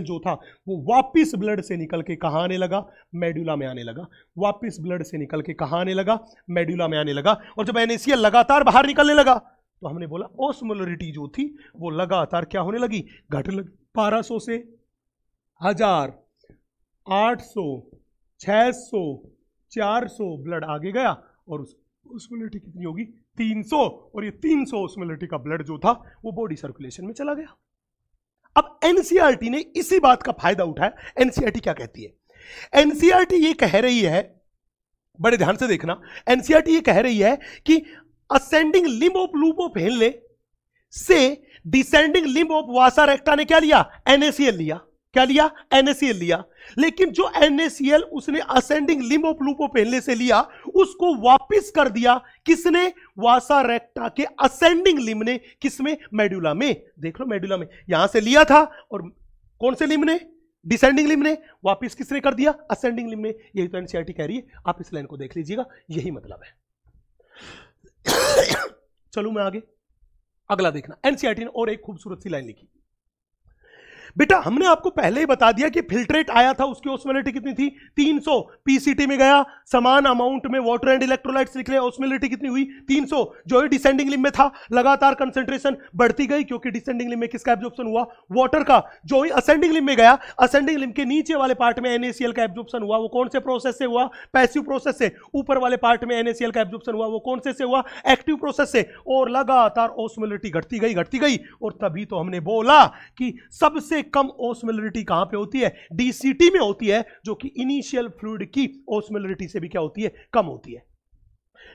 जो था वो वापिस ब्लड से निकल के कहा आने लगा मेड्यूला में आने लगा वापिस ब्लड से निकल के कहा आने लगा मेड्यूला में आने लगा और जब एन लगातार बाहर निकलने लगा तो हमने बोला ओसमोलरिटी जो थी वो लगातार क्या होने लगी घट लगी बारह सौ से हजार आठ सौ छह सौ चार सौ ब्लड आगे गया और उस उसमें कितनी होगी 300 और ये 300 ओस्मोलिटी का ब्लड जो था वो बॉडी सर्कुलेशन में चला गया अब एनसीआरटी e ने इसी बात का फायदा उठाया एनसीआरटी e क्या कहती है एनसीआरटी e ये कह रही है बड़े ध्यान से देखना एनसीआरटी ये कह रही है कि ascending limb of loop of Henle से descending limb of vasa recta ने क्या लिया एनएसीएल लिया क्या लिया एनएसएल लिया लेकिन जो एनएसीएल उसने असेंडिंग लिम ऑफ लूपो पहले से लिया उसको वापस कर दिया किसने वासा रेक्टा के असेंडिंग लिम ने किसमें मेड्यूला में देख लो मेड्यूला में यहां से लिया था और कौन से लिम ने डिसेंडिंग लिम ने वापस किसने कर दिया असेंडिंग लिम ने यही तो एनसीआरटी e कह रही है आप इस लाइन को देख लीजिएगा यही मतलब है *coughs* चलू मैं आगे अगला देखना एनसीआरटी e ने और एक खूबसूरत सी लाइन लिखी बेटा हमने आपको पहले ही बता दिया कि फिल्ट्रेट आया था उसकी ओस्मोलिटी कितनी थी 300 सौ पीसीटी में गया समान अमाउंट में वाटर एंड इलेक्ट्रोलाइट्स निकले ओस्मोलिटी कितनी हुई 300 सौ जो ही डिसेंडिंग लिम में था लगातार कंसेंट्रेशन बढ़ती गई क्योंकि डिसेंडिंग लिम में किसका एब्जॉर्प्शन हुआ वाटर का जो ही असेंडिंग लिम में गया असेंडिंग लिम के नीचे वाले पार्ट में एनएसीएल का एब्जॉर्प्शन हुआ वो कौन से प्रोसेस से हुआ पैसिव प्रोसेस से ऊपर वाले पार्ट में एनएसीएल का एब्जॉर्प्शन हुआ वो कौन से से हुआ एक्टिव प्रोसेस से और लगातार ओस्मोलिटी घटती गई घटती गई और तभी तो हमने बोला कि सबसे सबसे कम ओसमिलरिटी कहां पे होती है डीसीटी में होती है जो कि इनिशियल फ्लूड की ओसमिलिटी से भी क्या होती है कम होती है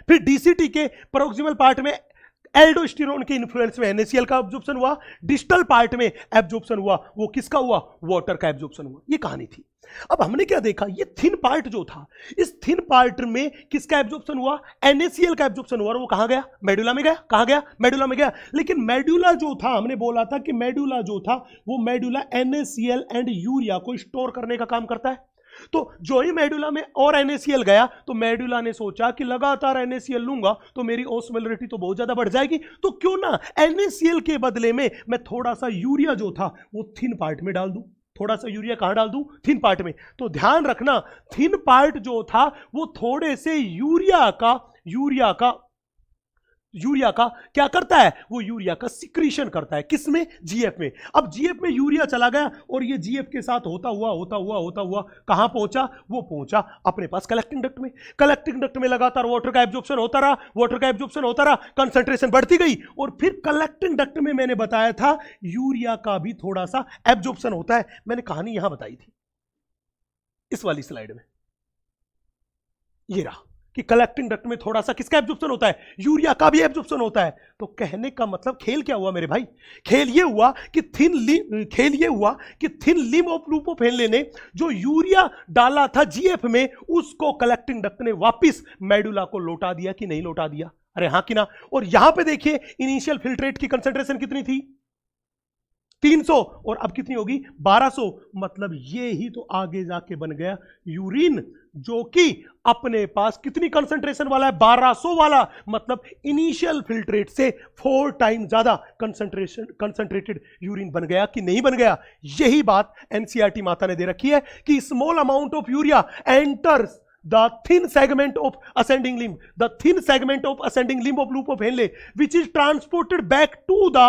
फिर डीसीटी के प्रोक्सिमल पार्ट में एल्डोस्टिरोन के इन्फ्लुएंस में एनएसीएल का एब्जॉर्प्शन हुआ डिस्टल पार्ट में एब्जॉर्प्शन हुआ वो किसका हुआ वाटर का एब्जॉर्प्शन हुआ ये कहानी थी अब हमने क्या देखा ये थिन पार्ट जो था इस थिन पार्ट में किसका एब्जॉर्प्शन हुआ एनएसीएल का एब्जॉर्प्शन हुआ और वो कहां गया मेडुला में गया कहां गया मेडुला में गया लेकिन मेडुला जो था हमने बोला था कि मेडुला जो था वो मेडुला एनएसीएल एंड यूरिया को स्टोर करने का काम करता है तो जो ही मेडुला में और एनएसीएल गया तो मेडुला ने सोचा कि लगातार एनएसीएल लूंगा तो मेरी ओसमिलिटी तो बहुत ज़्यादा बढ़ जाएगी तो क्यों ना एनएसीएल के बदले में मैं थोड़ा सा यूरिया जो था वो थिन पार्ट में डाल दू थोड़ा सा यूरिया कहां डाल दू थिन पार्ट में तो ध्यान रखना थिन पार्ट जो था वो थोड़े से यूरिया का यूरिया का यूरिया का क्या करता है वो यूरिया का सिक्रीशन करता है किस में जीएफ में अब जीएफ में यूरिया चला गया और ये जीएफ के साथ होता हुआ होता हुआ होता हुआ कहां पहुंचा वो पहुंचा अपने पास कलेक्टिंग डक्ट में कलेक्टिंग डक्ट में लगातार वाटर का एब्जॉर्प्शन होता रहा वाटर का एब्जॉर्प्शन होता रहा कंसेंट्रेशन बढ़ती गई और फिर कलेक्टिंग डक्ट में मैंने बताया था यूरिया का भी थोड़ा सा एब्जॉर्प्शन होता है मैंने कहानी यहां बताई थी इस वाली स्लाइड में ये रहा कि कलेक्टिंग डक्ट में थोड़ा सा किसका एब्जॉर्प्शन होता है यूरिया का भी एब्जॉर्प्शन होता है तो कहने का मतलब खेल क्या हुआ मेरे भाई खेल ये हुआ कि थिन लिम खेल ये हुआ कि थिन लिम ऑफ लूपोफेनले ने जो यूरिया डाला था जीएफ में उसको कलेक्टिंग डक्ट ने वापिस मेडुला को लौटा दिया कि नहीं लौटा दिया अरे हाँ कि ना और यहां पे देखिए इनिशियल फिल्ट्रेट की कंसेंट्रेशन कितनी थी 300 और अब कितनी होगी 1200 मतलब ये ही तो आगे जाके बन गया यूरिन जो कि अपने पास कितनी कंसंट्रेशन वाला है 1200 वाला मतलब इनिशियल फिल्ट्रेट से फोर टाइम ज्यादा कंसंट्रेशन कंसंट्रेटेड यूरिन बन गया कि नहीं बन गया यही बात एनसीआरटी e माता ने दे रखी है कि small amount of urea enters the thin segment of ascending limb the thin segment of ascending limb of loop of Henle which is transported back to the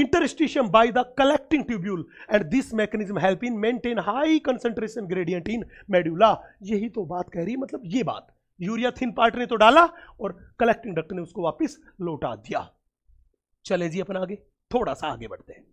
interstitium by the collecting tubule and this mechanism help in maintain high concentration gradient in medulla यही तो बात कह रही है मतलब ये बात urea thin part ने तो डाला और कलेक्टिंग डक्ट ने उसको वापस लौटा दिया चले जी अपन आगे थोड़ा सा आगे बढ़ते हैं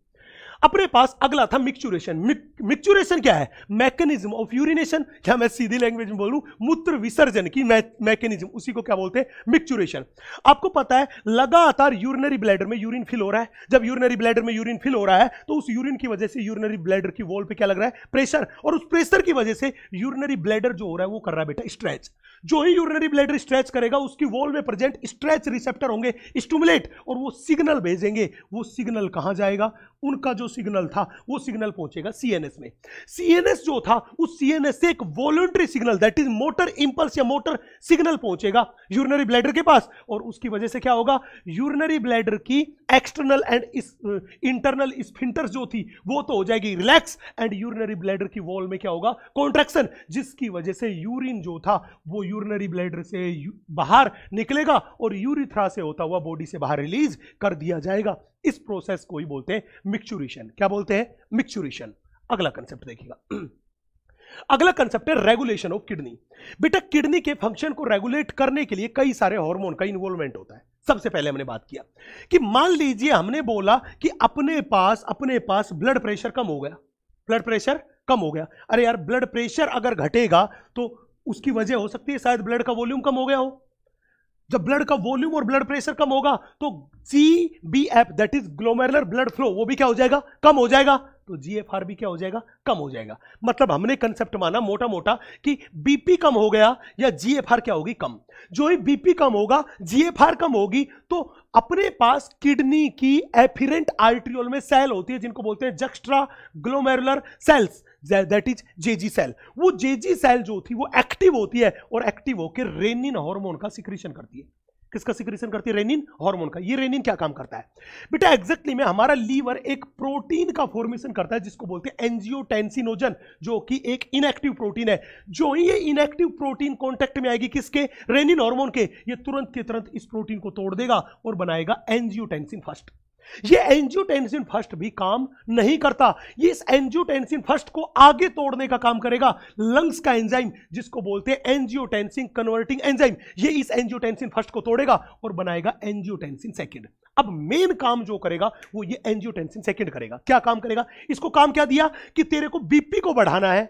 अपने पास अगला था मिक्चुरेशन मिक्चुरेशन क्या है मैकेनिज्म ऑफ यूरिनेशन या मैं सीधी लैंग्वेज में बोलूं मूत्र विसर्जन की मैकेनिज्म उसी को क्या बोलते हैं मिक्चुरेशन आपको पता है लगातार यूरिनरी ब्लैडर में यूरिन फिल हो रहा है जब यूरिनरी ब्लैडर में यूरिन फिल हो रहा है तो उस यूरिन की वजह से यूरिनरी ब्लैडर की वॉल पे क्या लग रहा है प्रेशर और उस प्रेशर की वजह से यूरिनरी ब्लैडर जो हो रहा है वो कर रहा है बेटा स्ट्रेच जो ही यूरिनरी ब्लैडर स्ट्रेच करेगा उसकी वॉल में प्रेजेंट स्ट्रेच रिसेप्टर होंगे स्टूमुलेट और वो सिग्नल भेजेंगे वो सिग्नल कहां जाएगा उनका जो सिग्नल था वो सिग्नल पहुंचेगा सीएनएस में सीएनएस जो था उस सीएनएस से एक voluntary signal that is motor impulse या मोटर सिग्नल पहुंचेगा यूरिनरी ब्लैडर के पास और उसकी वजह से क्या होगा यूरिनरी ब्लैडर की एक्सटर्नल एंड इंटरनल स्पिंटर जो थी वो तो हो जाएगी रिलैक्स एंड यूरिनरी ब्लैडर की वॉल में क्या होगा कॉन्ट्रेक्शन जिसकी वजह से यूरिन जो था वो यूरिनरी ब्लैडर से बाहर निकलेगा और यूरिथ्रा से होता हुआ बॉडी से बाहर रिलीज कर दिया जाएगा इस प्रोसेस को ही बोलते हैं मिक्चुरेशन क्या बोलते हैं मिक्चुरेशन अगला कंसेप्ट देखिएगा *clears throat* अगला कंसेप्ट है रेगुलेशन ऑफ किडनी बेटा किडनी के फंक्शन को रेगुलेट करने के लिए कई सारे हार्मोन का इन्वॉल्वमेंट होता है सबसे पहले हमने बात किया कि मान लीजिए हमने बोला कि अपने पास अपने पास ब्लड प्रेशर कम हो गया ब्लड प्रेशर कम हो गया अरे यार ब्लड प्रेशर अगर घटेगा तो उसकी वजह हो सकती है शायद ब्लड का वॉल्यूम कम हो गया हो जब ब्लड का वॉल्यूम और ब्लड प्रेशर कम होगा तो C B F that is glomerular blood flow वो भी क्या हो जाएगा कम हो जाएगा तो जी एफ आर भी क्या हो जाएगा कम हो जाएगा मतलब हमने कंसेप्ट माना मोटा मोटा कि बीपी कम हो गया या जी एफ आर क्या होगी कम जो ही बीपी कम होगा जी एफ आर कम होगी तो अपने पास किडनी की एफिरेंट आर्ट्रियोल में सेल होती है जिनको बोलते हैं juxta glomerular cells that is JG cell वो जेजी सेल जो थी वो एक्टिव होती है और एक्टिव होकर रेनिन हार्मोन का सिक्रीशन करती है किसका सिक्रीशन करती है रेनिन हार्मोन का ये रेनिन क्या काम करता है बेटा एग्जैक्टली में हमारा लीवर एक प्रोटीन का फॉर्मेशन करता है जिसको बोलते हैं एंजियोटेंसिनोजन जो कि एक इनएक्टिव प्रोटीन है जो ही ये इनएक्टिव प्रोटीन कॉन्टेक्ट में आएगी किसके रेनिन हार्मोन के ये तुरंत के तुरंत इस प्रोटीन को तोड़ देगा और बनाएगा एंजियोटेंसिन फर्स्ट ये एंजियोटेंसिन फर्स्ट भी काम नहीं करता ये इस एंजियोटेंसिन फर्स्ट को आगे तोड़ने का काम करेगा लंग्स का एंजाइम जिसको बोलते हैं एंजियोटेंसिन कन्वर्टिंग एंजाइम ये इस एंजियोटेंसिन फर्स्ट को तोड़ेगा और बनाएगा एंजियोटेंसिन सेकेंड अब मेन काम जो करेगा वो ये एंजियोटेंसिन सेकेंड करेगा क्या काम करेगा इसको काम क्या दिया कि तेरे को बीपी को बढ़ाना है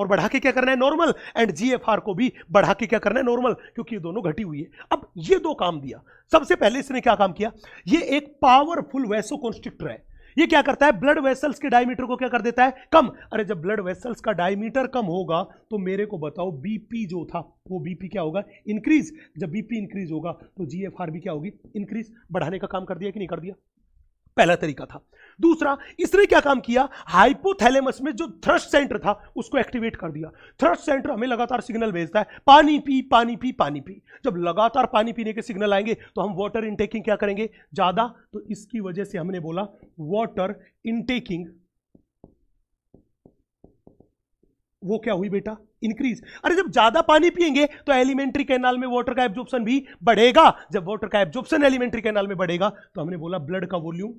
और बढ़ा के क्या करना है नॉर्मल एंड जीएफआर को भी बढ़ा के क्या करना है नॉर्मल क्योंकि ये दोनों घटी हुई है अब ये दो काम दिया सबसे पहले इसने क्या काम किया ये एक पावरफुल वैसो कॉन्स्ट्रिक्टर है ये क्या करता है ब्लड वेसल्स के डायमीटर को क्या कर देता है कम अरे जब ब्लड वेसल्स का डायमीटर कम होगा तो मेरे को बताओ बीपी जो था वो बीपी क्या होगा इंक्रीज जब बीपी इंक्रीज होगा तो जीएफआर भी क्या होगी इंक्रीज बढ़ाने का काम कर दिया कि नहीं कर दिया पहला तरीका था दूसरा इसने क्या काम किया हाइपोथैलेमस में जो थ्रस्ट सेंटर था उसको एक्टिवेट कर दिया थ्रस्ट सेंटर हमें लगातार सिग्नल भेजता है पानी पी पानी पी पानी पी जब लगातार पानी पीने के सिग्नल आएंगे तो हम वाटर इनटेकिंग क्या करेंगे ज़्यादा तो इसकी वजह से हमने बोला वाटर इनटेकिंग वो क्या हुई बेटा इंक्रीज अरे जब ज़्यादा पानी पिएंगे तो एलिमेंट्री कैनाल में वाटर का एब्जॉर्प्शन भी बढ़ेगा जब वाटर का एब्जॉर्प्शन एलिमेंट्री कैनाल में बढ़ेगा तो हमने बोला ब्लड का वॉल्यूम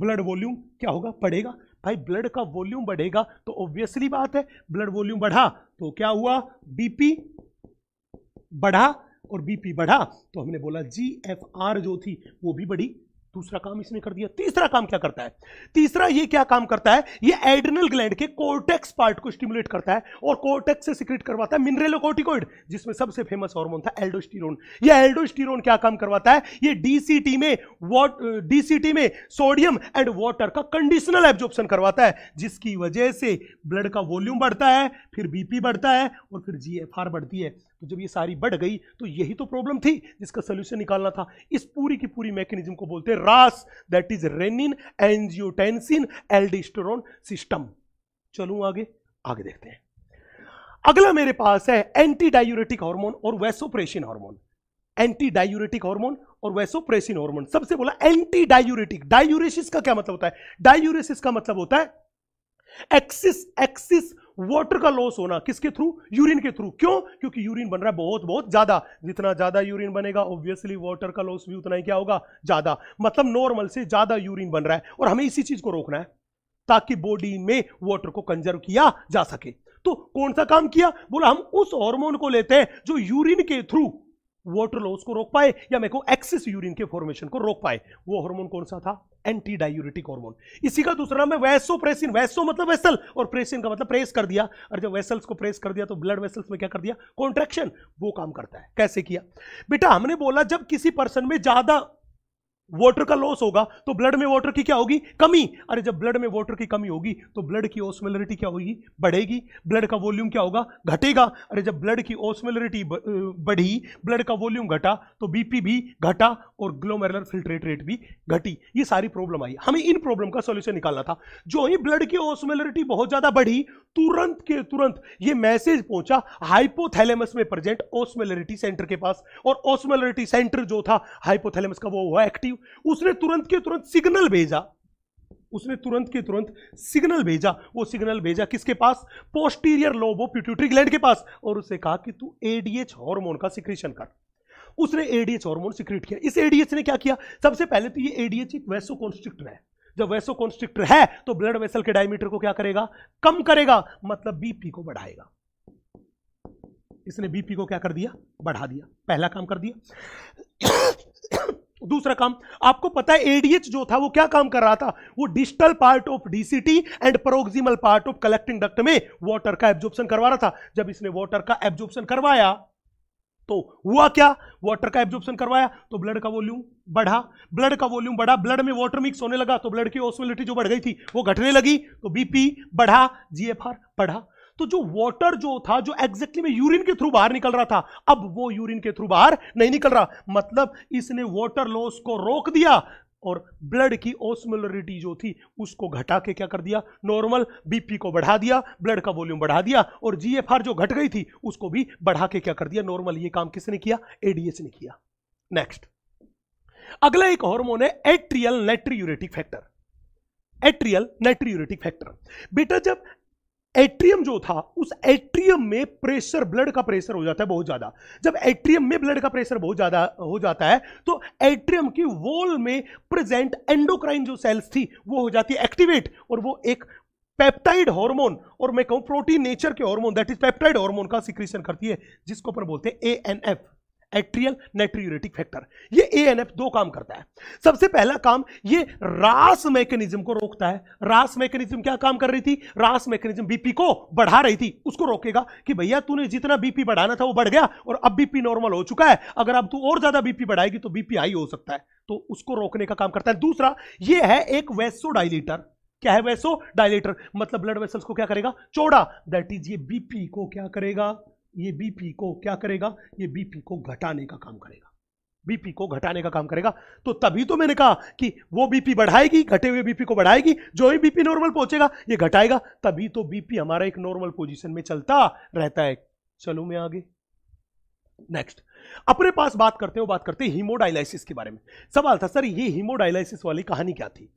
ब्लड वॉल्यूम क्या होगा बढ़ेगा भाई ब्लड का वॉल्यूम बढ़ेगा तो ऑब्वियसली बात है ब्लड वॉल्यूम बढ़ा तो क्या हुआ बीपी बढ़ा और बीपी बढ़ा तो हमने बोला जी एफ आर जो थी वो भी बड़ी दूसरा काम इसने कर दिया तीसरा काम क्या करता है तीसरा ये क्या काम करता है ये एड्रिनल ग्लैंड के कोर्टेक्स पार्ट को स्टिमुलेट करता है और कोर्टेक्स से सिक्रेट करवाता है मिनरेलोकोटिकोइड जिसमें सबसे फेमस हार्मोन था एल्डोस्टिरोन ये एल्डोस्टिरोन क्या काम करवाता है ये डीसीटी में वॉट डीसीटी में सोडियम एंड वाटर का कंडीशनल एब्जॉर्प्शन करवाता है जिसकी वजह से ब्लड का वॉल्यूम बढ़ता है फिर बीपी बढ़ता है और फिर जीएफआर बढ़ती है तो जब ये सारी बढ़ गई तो यही तो प्रॉब्लम थी जिसका सोल्यूशन निकालना था इस पूरी की पूरी मैकेनिज्म को बोलते हैं RAAS that is renin angiotensin aldosterone system चलू आगे आगे देखते हैं अगला मेरे पास है एंटी डायूरेटिक हार्मोन और vasopressin hormone anti diuretic hormone और वैसोप्रेशन हार्मोन सबसे बोला एंटी डायूरेटिक डायूरेसिस का क्या मतलब होता है डायूरेसिस का मतलब होता है एक्सिस एक्सिस वाटर का लॉस होना किसके थ्रू यूरिन के थ्रू क्यों क्योंकि यूरिन बन रहा है बहुत बहुत ज्यादा जितना ज्यादा यूरिन बनेगा ऑब्वियसली वाटर का लॉस भी उतना ही क्या होगा ज्यादा मतलब नॉर्मल से ज्यादा यूरिन बन रहा है और हमें इसी चीज को रोकना है ताकि बॉडी में वाटर को कंजर्व किया जा सके तो कौन सा काम किया बोला हम उस हार्मोन को लेते हैं जो यूरिन के थ्रू वाटर लॉस को रोक पाए या मेरे को एक्सेस यूरिन के फॉर्मेशन को रोक पाए वो हार्मोन कौन सा था एंटी डायूरिटिक हार्मोन इसी का दूसरा नाम है प्रेसिन वैसो मतलब वेसल और प्रेसिन का मतलब प्रेस कर दिया और जब वेसल्स को प्रेस कर दिया तो ब्लड वेसल्स में क्या कर दिया कॉन्ट्रेक्शन वो काम करता है कैसे किया बेटा हमने बोला जब किसी पर्सन में ज्यादा वाटर का लॉस होगा तो ब्लड में वाटर की क्या होगी कमी अरे जब ब्लड में वाटर की कमी होगी तो ब्लड की ओस्मेलरिटी क्या होगी बढ़ेगी ब्लड का वॉल्यूम क्या होगा घटेगा अरे जब ब्लड की ओस्मेलरिटी बढ़ी ब्लड का वॉल्यूम घटा तो बीपी भी घटा और ग्लोमेरुलर फिल्ट्रेट रेट भी घटी ये सारी प्रॉब्लम आई हमें इन प्रॉब्लम का सोल्यूशन निकालना था जो ही ब्लड की ओस्मेलरिटी बहुत ज़्यादा बढ़ी तुरंत के तुरंत ये मैसेज पहुंचा हाइपोथैलेमस में प्रेजेंट ओस्मेलरिटी सेंटर के पास और ओस्मेलरिटी सेंटर जो था हाइपोथैलेमस का वो हुआ एक्टिव उसने तुरंत के तुरंत सिग्नल भेजा उसने तुरंत के तुरंत सिग्नल भेजा वो सिग्नल भेजा किसके पास पोस्टीरियर लोबो पिट्यूटरी ग्लैंड के पास और उसे कहा कि तू एडीएच हार्मोन का सिक्रीशन कर उसने एडीएच हार्मोन सिक्रीट किया इस एडीएच ने क्या किया सबसे पहले तो ये एडीएच एक वैसो कॉन्स्ट्रिक्टर है जब वैसो कॉन्स्ट्रिक्टर है तो ब्लड वेसल के डायमीटर को क्या करेगा कम करेगा मतलब बीपी को बढ़ाएगा इसने बीपी को क्या कर दिया बढ़ा दिया पहला काम कर दिया दूसरा काम आपको पता है एडीएच जो था वो क्या काम कर रहा था वो digital part of DCT and proximal part of collecting duct में वाटर का एब्जॉर्प्शन करवा रहा था जब इसने वाटर का एब्जॉर्प्शन करवाया तो हुआ क्या वाटर का एब्जॉर्प्शन करवाया तो ब्लड का वॉल्यूम बढ़ा ब्लड का वॉल्यूम बढ़ा ब्लड में वाटर मिक्स होने लगा तो ब्लड की ओसमोलिटी जो बढ़ गई थी वो घटने लगी तो बीपी बढ़ा जीएफआर बढ़ा तो जो वाटर जो था जो एग्जैक्टली में यूरिन के थ्रू बाहर निकल रहा था अब वो यूरिन के थ्रू बाहर नहीं निकल रहा मतलब इसने वाटर लॉस को रोक दिया और ब्लड की ओस्मोलरिटी जो थी उसको घटा के क्या कर दिया नॉर्मल बीपी को बढ़ा दिया ब्लड का वॉल्यूम बढ़ा दिया और जीएफआर जो घट गई थी उसको भी बढ़ा के क्या कर दिया नॉर्मल ये काम किसने किया एडीएस ने किया नेक्स्ट अगला एक हार्मोन है atrial natriuretic factor atrial uretic factor बेटा जब एट्रियम जो था उस एट्रियम में प्रेशर ब्लड का प्रेशर हो जाता है बहुत ज्यादा जब एट्रियम में ब्लड का प्रेशर बहुत ज्यादा हो जाता है तो एट्रियम की वॉल में प्रेजेंट एंडोक्राइन जो सेल्स थी वो हो जाती है एक्टिवेट और वो एक पेप्टाइड हार्मोन और मैं कहूं प्रोटीन नेचर के hormone that is peptide hormone का सिक्रीशन करती है जिसको अपन बोलते हैं A N F atrial natriuretic factor ये ए एन एफ दो काम करता है सबसे पहला काम ये रास मैकेनिज्म को रोकता है रास मैकेनिज्म क्या काम कर रही थी रास मैकेनिज्म बीपी को बढ़ा रही थी उसको रोकेगा कि भैया तूने जितना बीपी बढ़ाना था वो बढ़ गया और अब बीपी नॉर्मल हो चुका है अगर अब तू और ज्यादा बीपी बढ़ाएगी तो बीपी हाई हो सकता है तो उसको रोकने का काम करता है दूसरा ये है एक वैसोडाइलेटर क्या है वैसो डायलेटर मतलब ब्लड वेसल्स को क्या करेगा चौड़ा दैट इज ये बीपी को क्या करेगा ये बीपी को क्या करेगा ये बीपी को घटाने का काम करेगा बीपी को घटाने का काम करेगा तो तभी तो मैंने कहा कि वो बीपी बढ़ाएगी घटे हुए बीपी को बढ़ाएगी जो ही बीपी नॉर्मल पहुंचेगा ये घटाएगा तभी तो बीपी हमारा एक नॉर्मल पोजीशन में चलता रहता है चलो मैं आगे नेक्स्ट अपने पास बात करते हो बात करते हीमोडायलाइसिस के बारे में सवाल था सर ये हीमोडायलाइसिस वाली कहानी क्या थी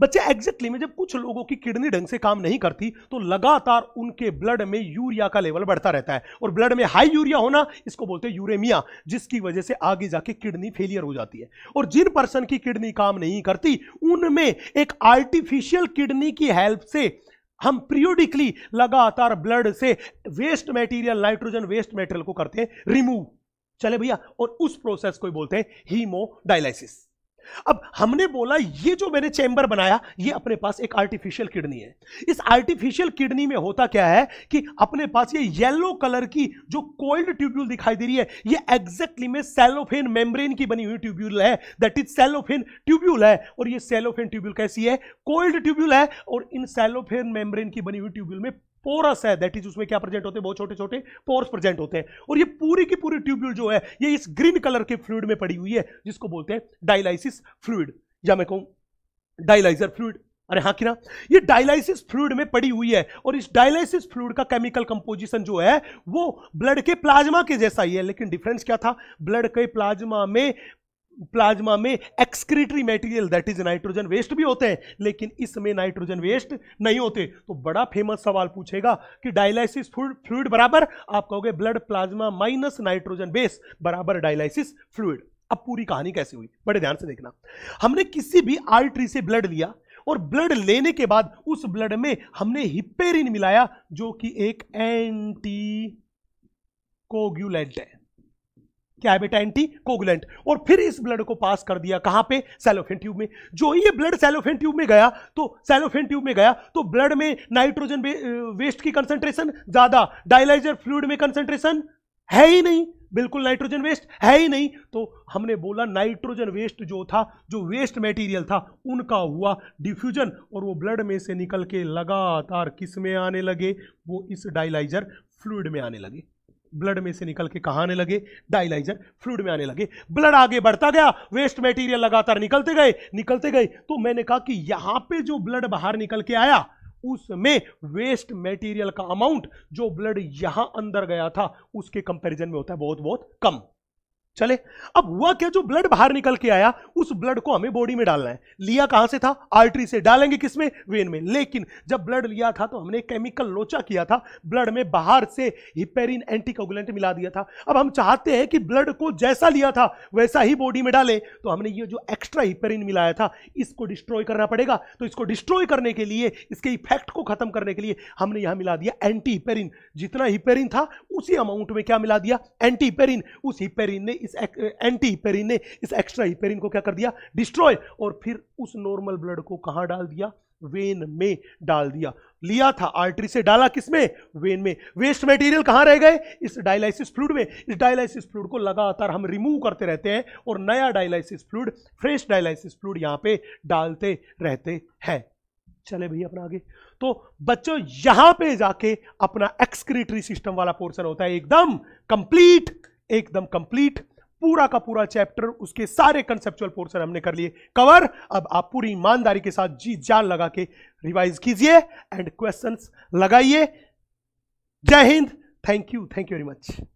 बच्चे एग्जैक्टली में जब कुछ लोगों की किडनी ढंग से काम नहीं करती तो लगातार उनके ब्लड में यूरिया का लेवल बढ़ता रहता है और ब्लड में हाई यूरिया होना इसको बोलते हैं यूरेमिया जिसकी वजह से आगे जाके किडनी फेलियर हो जाती है और जिन पर्सन की किडनी काम नहीं करती उनमें एक आर्टिफिशियल किडनी की हेल्प से हम प्रियोडिकली लगातार ब्लड से waste material nitrogen waste material को करते हैं रिमूव चले भैया और उस प्रोसेस को बोलते हैं हीमोडायलाइसिस अब हमने बोला ये जो मैंने चैंबर बनाया ये अपने पास एक आर्टिफिशियल किडनी है इस आर्टिफिशियल किडनी में होता क्या है कि अपने पास ये येलो कलर की जो कोल्ड ट्यूब्यूल दिखाई दे रही है ये एग्जैक्टली में सेलोफेन मेम्ब्रेन की बनी हुई ट्यूब्यूल है दैट इज सेलोफेन ट्यूब्यूल है और ये सेलोफेन ट्यूब्यूल कैसी है कोल्ड ट्यूब्यूल है और इन सेलोफेन मेम्ब्रेन की बनी हुई ट्यूब्यूल में पोरस है दैट इज उसमें क्या प्रेजेंट होते हैं बहुत छोटे छोटे पोर्स प्रेजेंट होते हैं और ये पूरी की पूरी ट्यूब्यूल जो है ये इस ग्रीन कलर के फ्लूड में पड़ी हुई है जिसको बोलते हैं डायलाइसिस फ्लूड या मैं कहूँ डायलाइजर फ्लूड अरे हाँ कि ना ये डायलाइसिस फ्लूड में पड़ी हुई है और इस डायलाइसिस फ्लूड का केमिकल कंपोजिशन जो है वो ब्लड के प्लाज्मा के जैसा ही है लेकिन डिफरेंस क्या था ब्लड के प्लाज्मा में प्लाज्मा में excretory material that is nitrogen waste भी होते हैं लेकिन इसमें नाइट्रोजन वेस्ट नहीं होते तो बड़ा फेमस सवाल पूछेगा कि डायलाइसिस फ्लूड बराबर आप कहोगे blood plasma minus nitrogen base बराबर डायलाइसिस फ्लूड अब पूरी कहानी कैसे हुई बड़े ध्यान से देखना हमने किसी भी आर्टरी से ब्लड लिया और ब्लड लेने के बाद उस ब्लड में हमने हिपेरिन मिलाया जो कि एक एंटी कोग्यूलेंट है क्या है बेटा एंटी कोगुलेंट और फिर इस ब्लड को पास कर दिया कहाँ पे सेलोफेन ट्यूब में जो ये ब्लड सेलोफेन ट्यूब में गया तो सेलोफेन ट्यूब में गया तो ब्लड में नाइट्रोजन वेस्ट uh, की कंसंट्रेशन ज़्यादा डायलाइजर फ्लूड में कंसंट्रेशन है ही नहीं बिल्कुल नाइट्रोजन वेस्ट है ही नहीं तो हमने बोला नाइट्रोजन वेस्ट जो था जो वेस्ट मटेरियल था उनका हुआ डिफ्यूजन और वो ब्लड में से निकल के लगातार किस में आने लगे वो इस डायलाइजर फ्लूड में आने लगे ब्लड में से निकल के कहा आने लगे डायलाइजर फ्लूड में आने लगे ब्लड आगे बढ़ता गया वेस्ट मटेरियल लगातार निकलते गए निकलते गए तो मैंने कहा कि यहां पे जो ब्लड बाहर निकल के आया उसमें वेस्ट मटेरियल का अमाउंट जो ब्लड यहां अंदर गया था उसके कंपैरिजन में होता है बहुत बहुत कम चले अब हुआ क्या जो ब्लड बाहर निकल के आया उस ब्लड को हमें बॉडी में डालना है लिया कहां से था आर्टरी से डालेंगे किसमें वेन में लेकिन जब ब्लड लिया था तो हमने केमिकल लोचा किया था ब्लड में बाहर से हिपेरिन एंटीकोगुलेंट मिला दिया था अब हम चाहते हैं कि ब्लड को जैसा लिया था वैसा ही बॉडी में डालें तो हमने ये जो एक्स्ट्रा हिपेरिन मिलाया था इसको डिस्ट्रॉय करना पड़ेगा तो इसको डिस्ट्रॉय करने के लिए इसके इफेक्ट को खत्म करने के लिए हमने यहां मिला दिया एंटी हिपेरिन जितना हिपेरिन था उसी अमाउंट में क्या मिला दिया एंटी हिपेरिन उस हिपेरिन ने इस एंटी हिपेरिन ने इस एक्स्ट्रा हिपेरिन को क्या कर दिया डिस्ट्रॉय और फिर उस नॉर्मल ब्लड को कहाँ डाल दिया वेन में डाल दिया लिया था आर्टरी से डाला किसमें वेन में वेस्ट मटेरियल कहाँ रह गए इस डायलाइसिस फ्लूड में इस डायलाइसिस फ्लूड को लगातार हम रिमूव करते रहते हैं और नया dialysis fluid fresh dialysis fluid यहाँ पे डालते रहते हैं चले भैया अपना आगे तो बच्चों यहां पे जाके अपना एक्सक्रीटरी सिस्टम वाला पोर्शन होता है एकदम कंप्लीट एकदम कंप्लीट पूरा का पूरा चैप्टर उसके सारे कंसेप्चुअल पोर्शन हमने कर लिए कवर अब आप पूरी ईमानदारी के साथ जी जान लगा के रिवाइज कीजिए एंड क्वेश्चंस लगाइए जय हिंद thank you thank you very much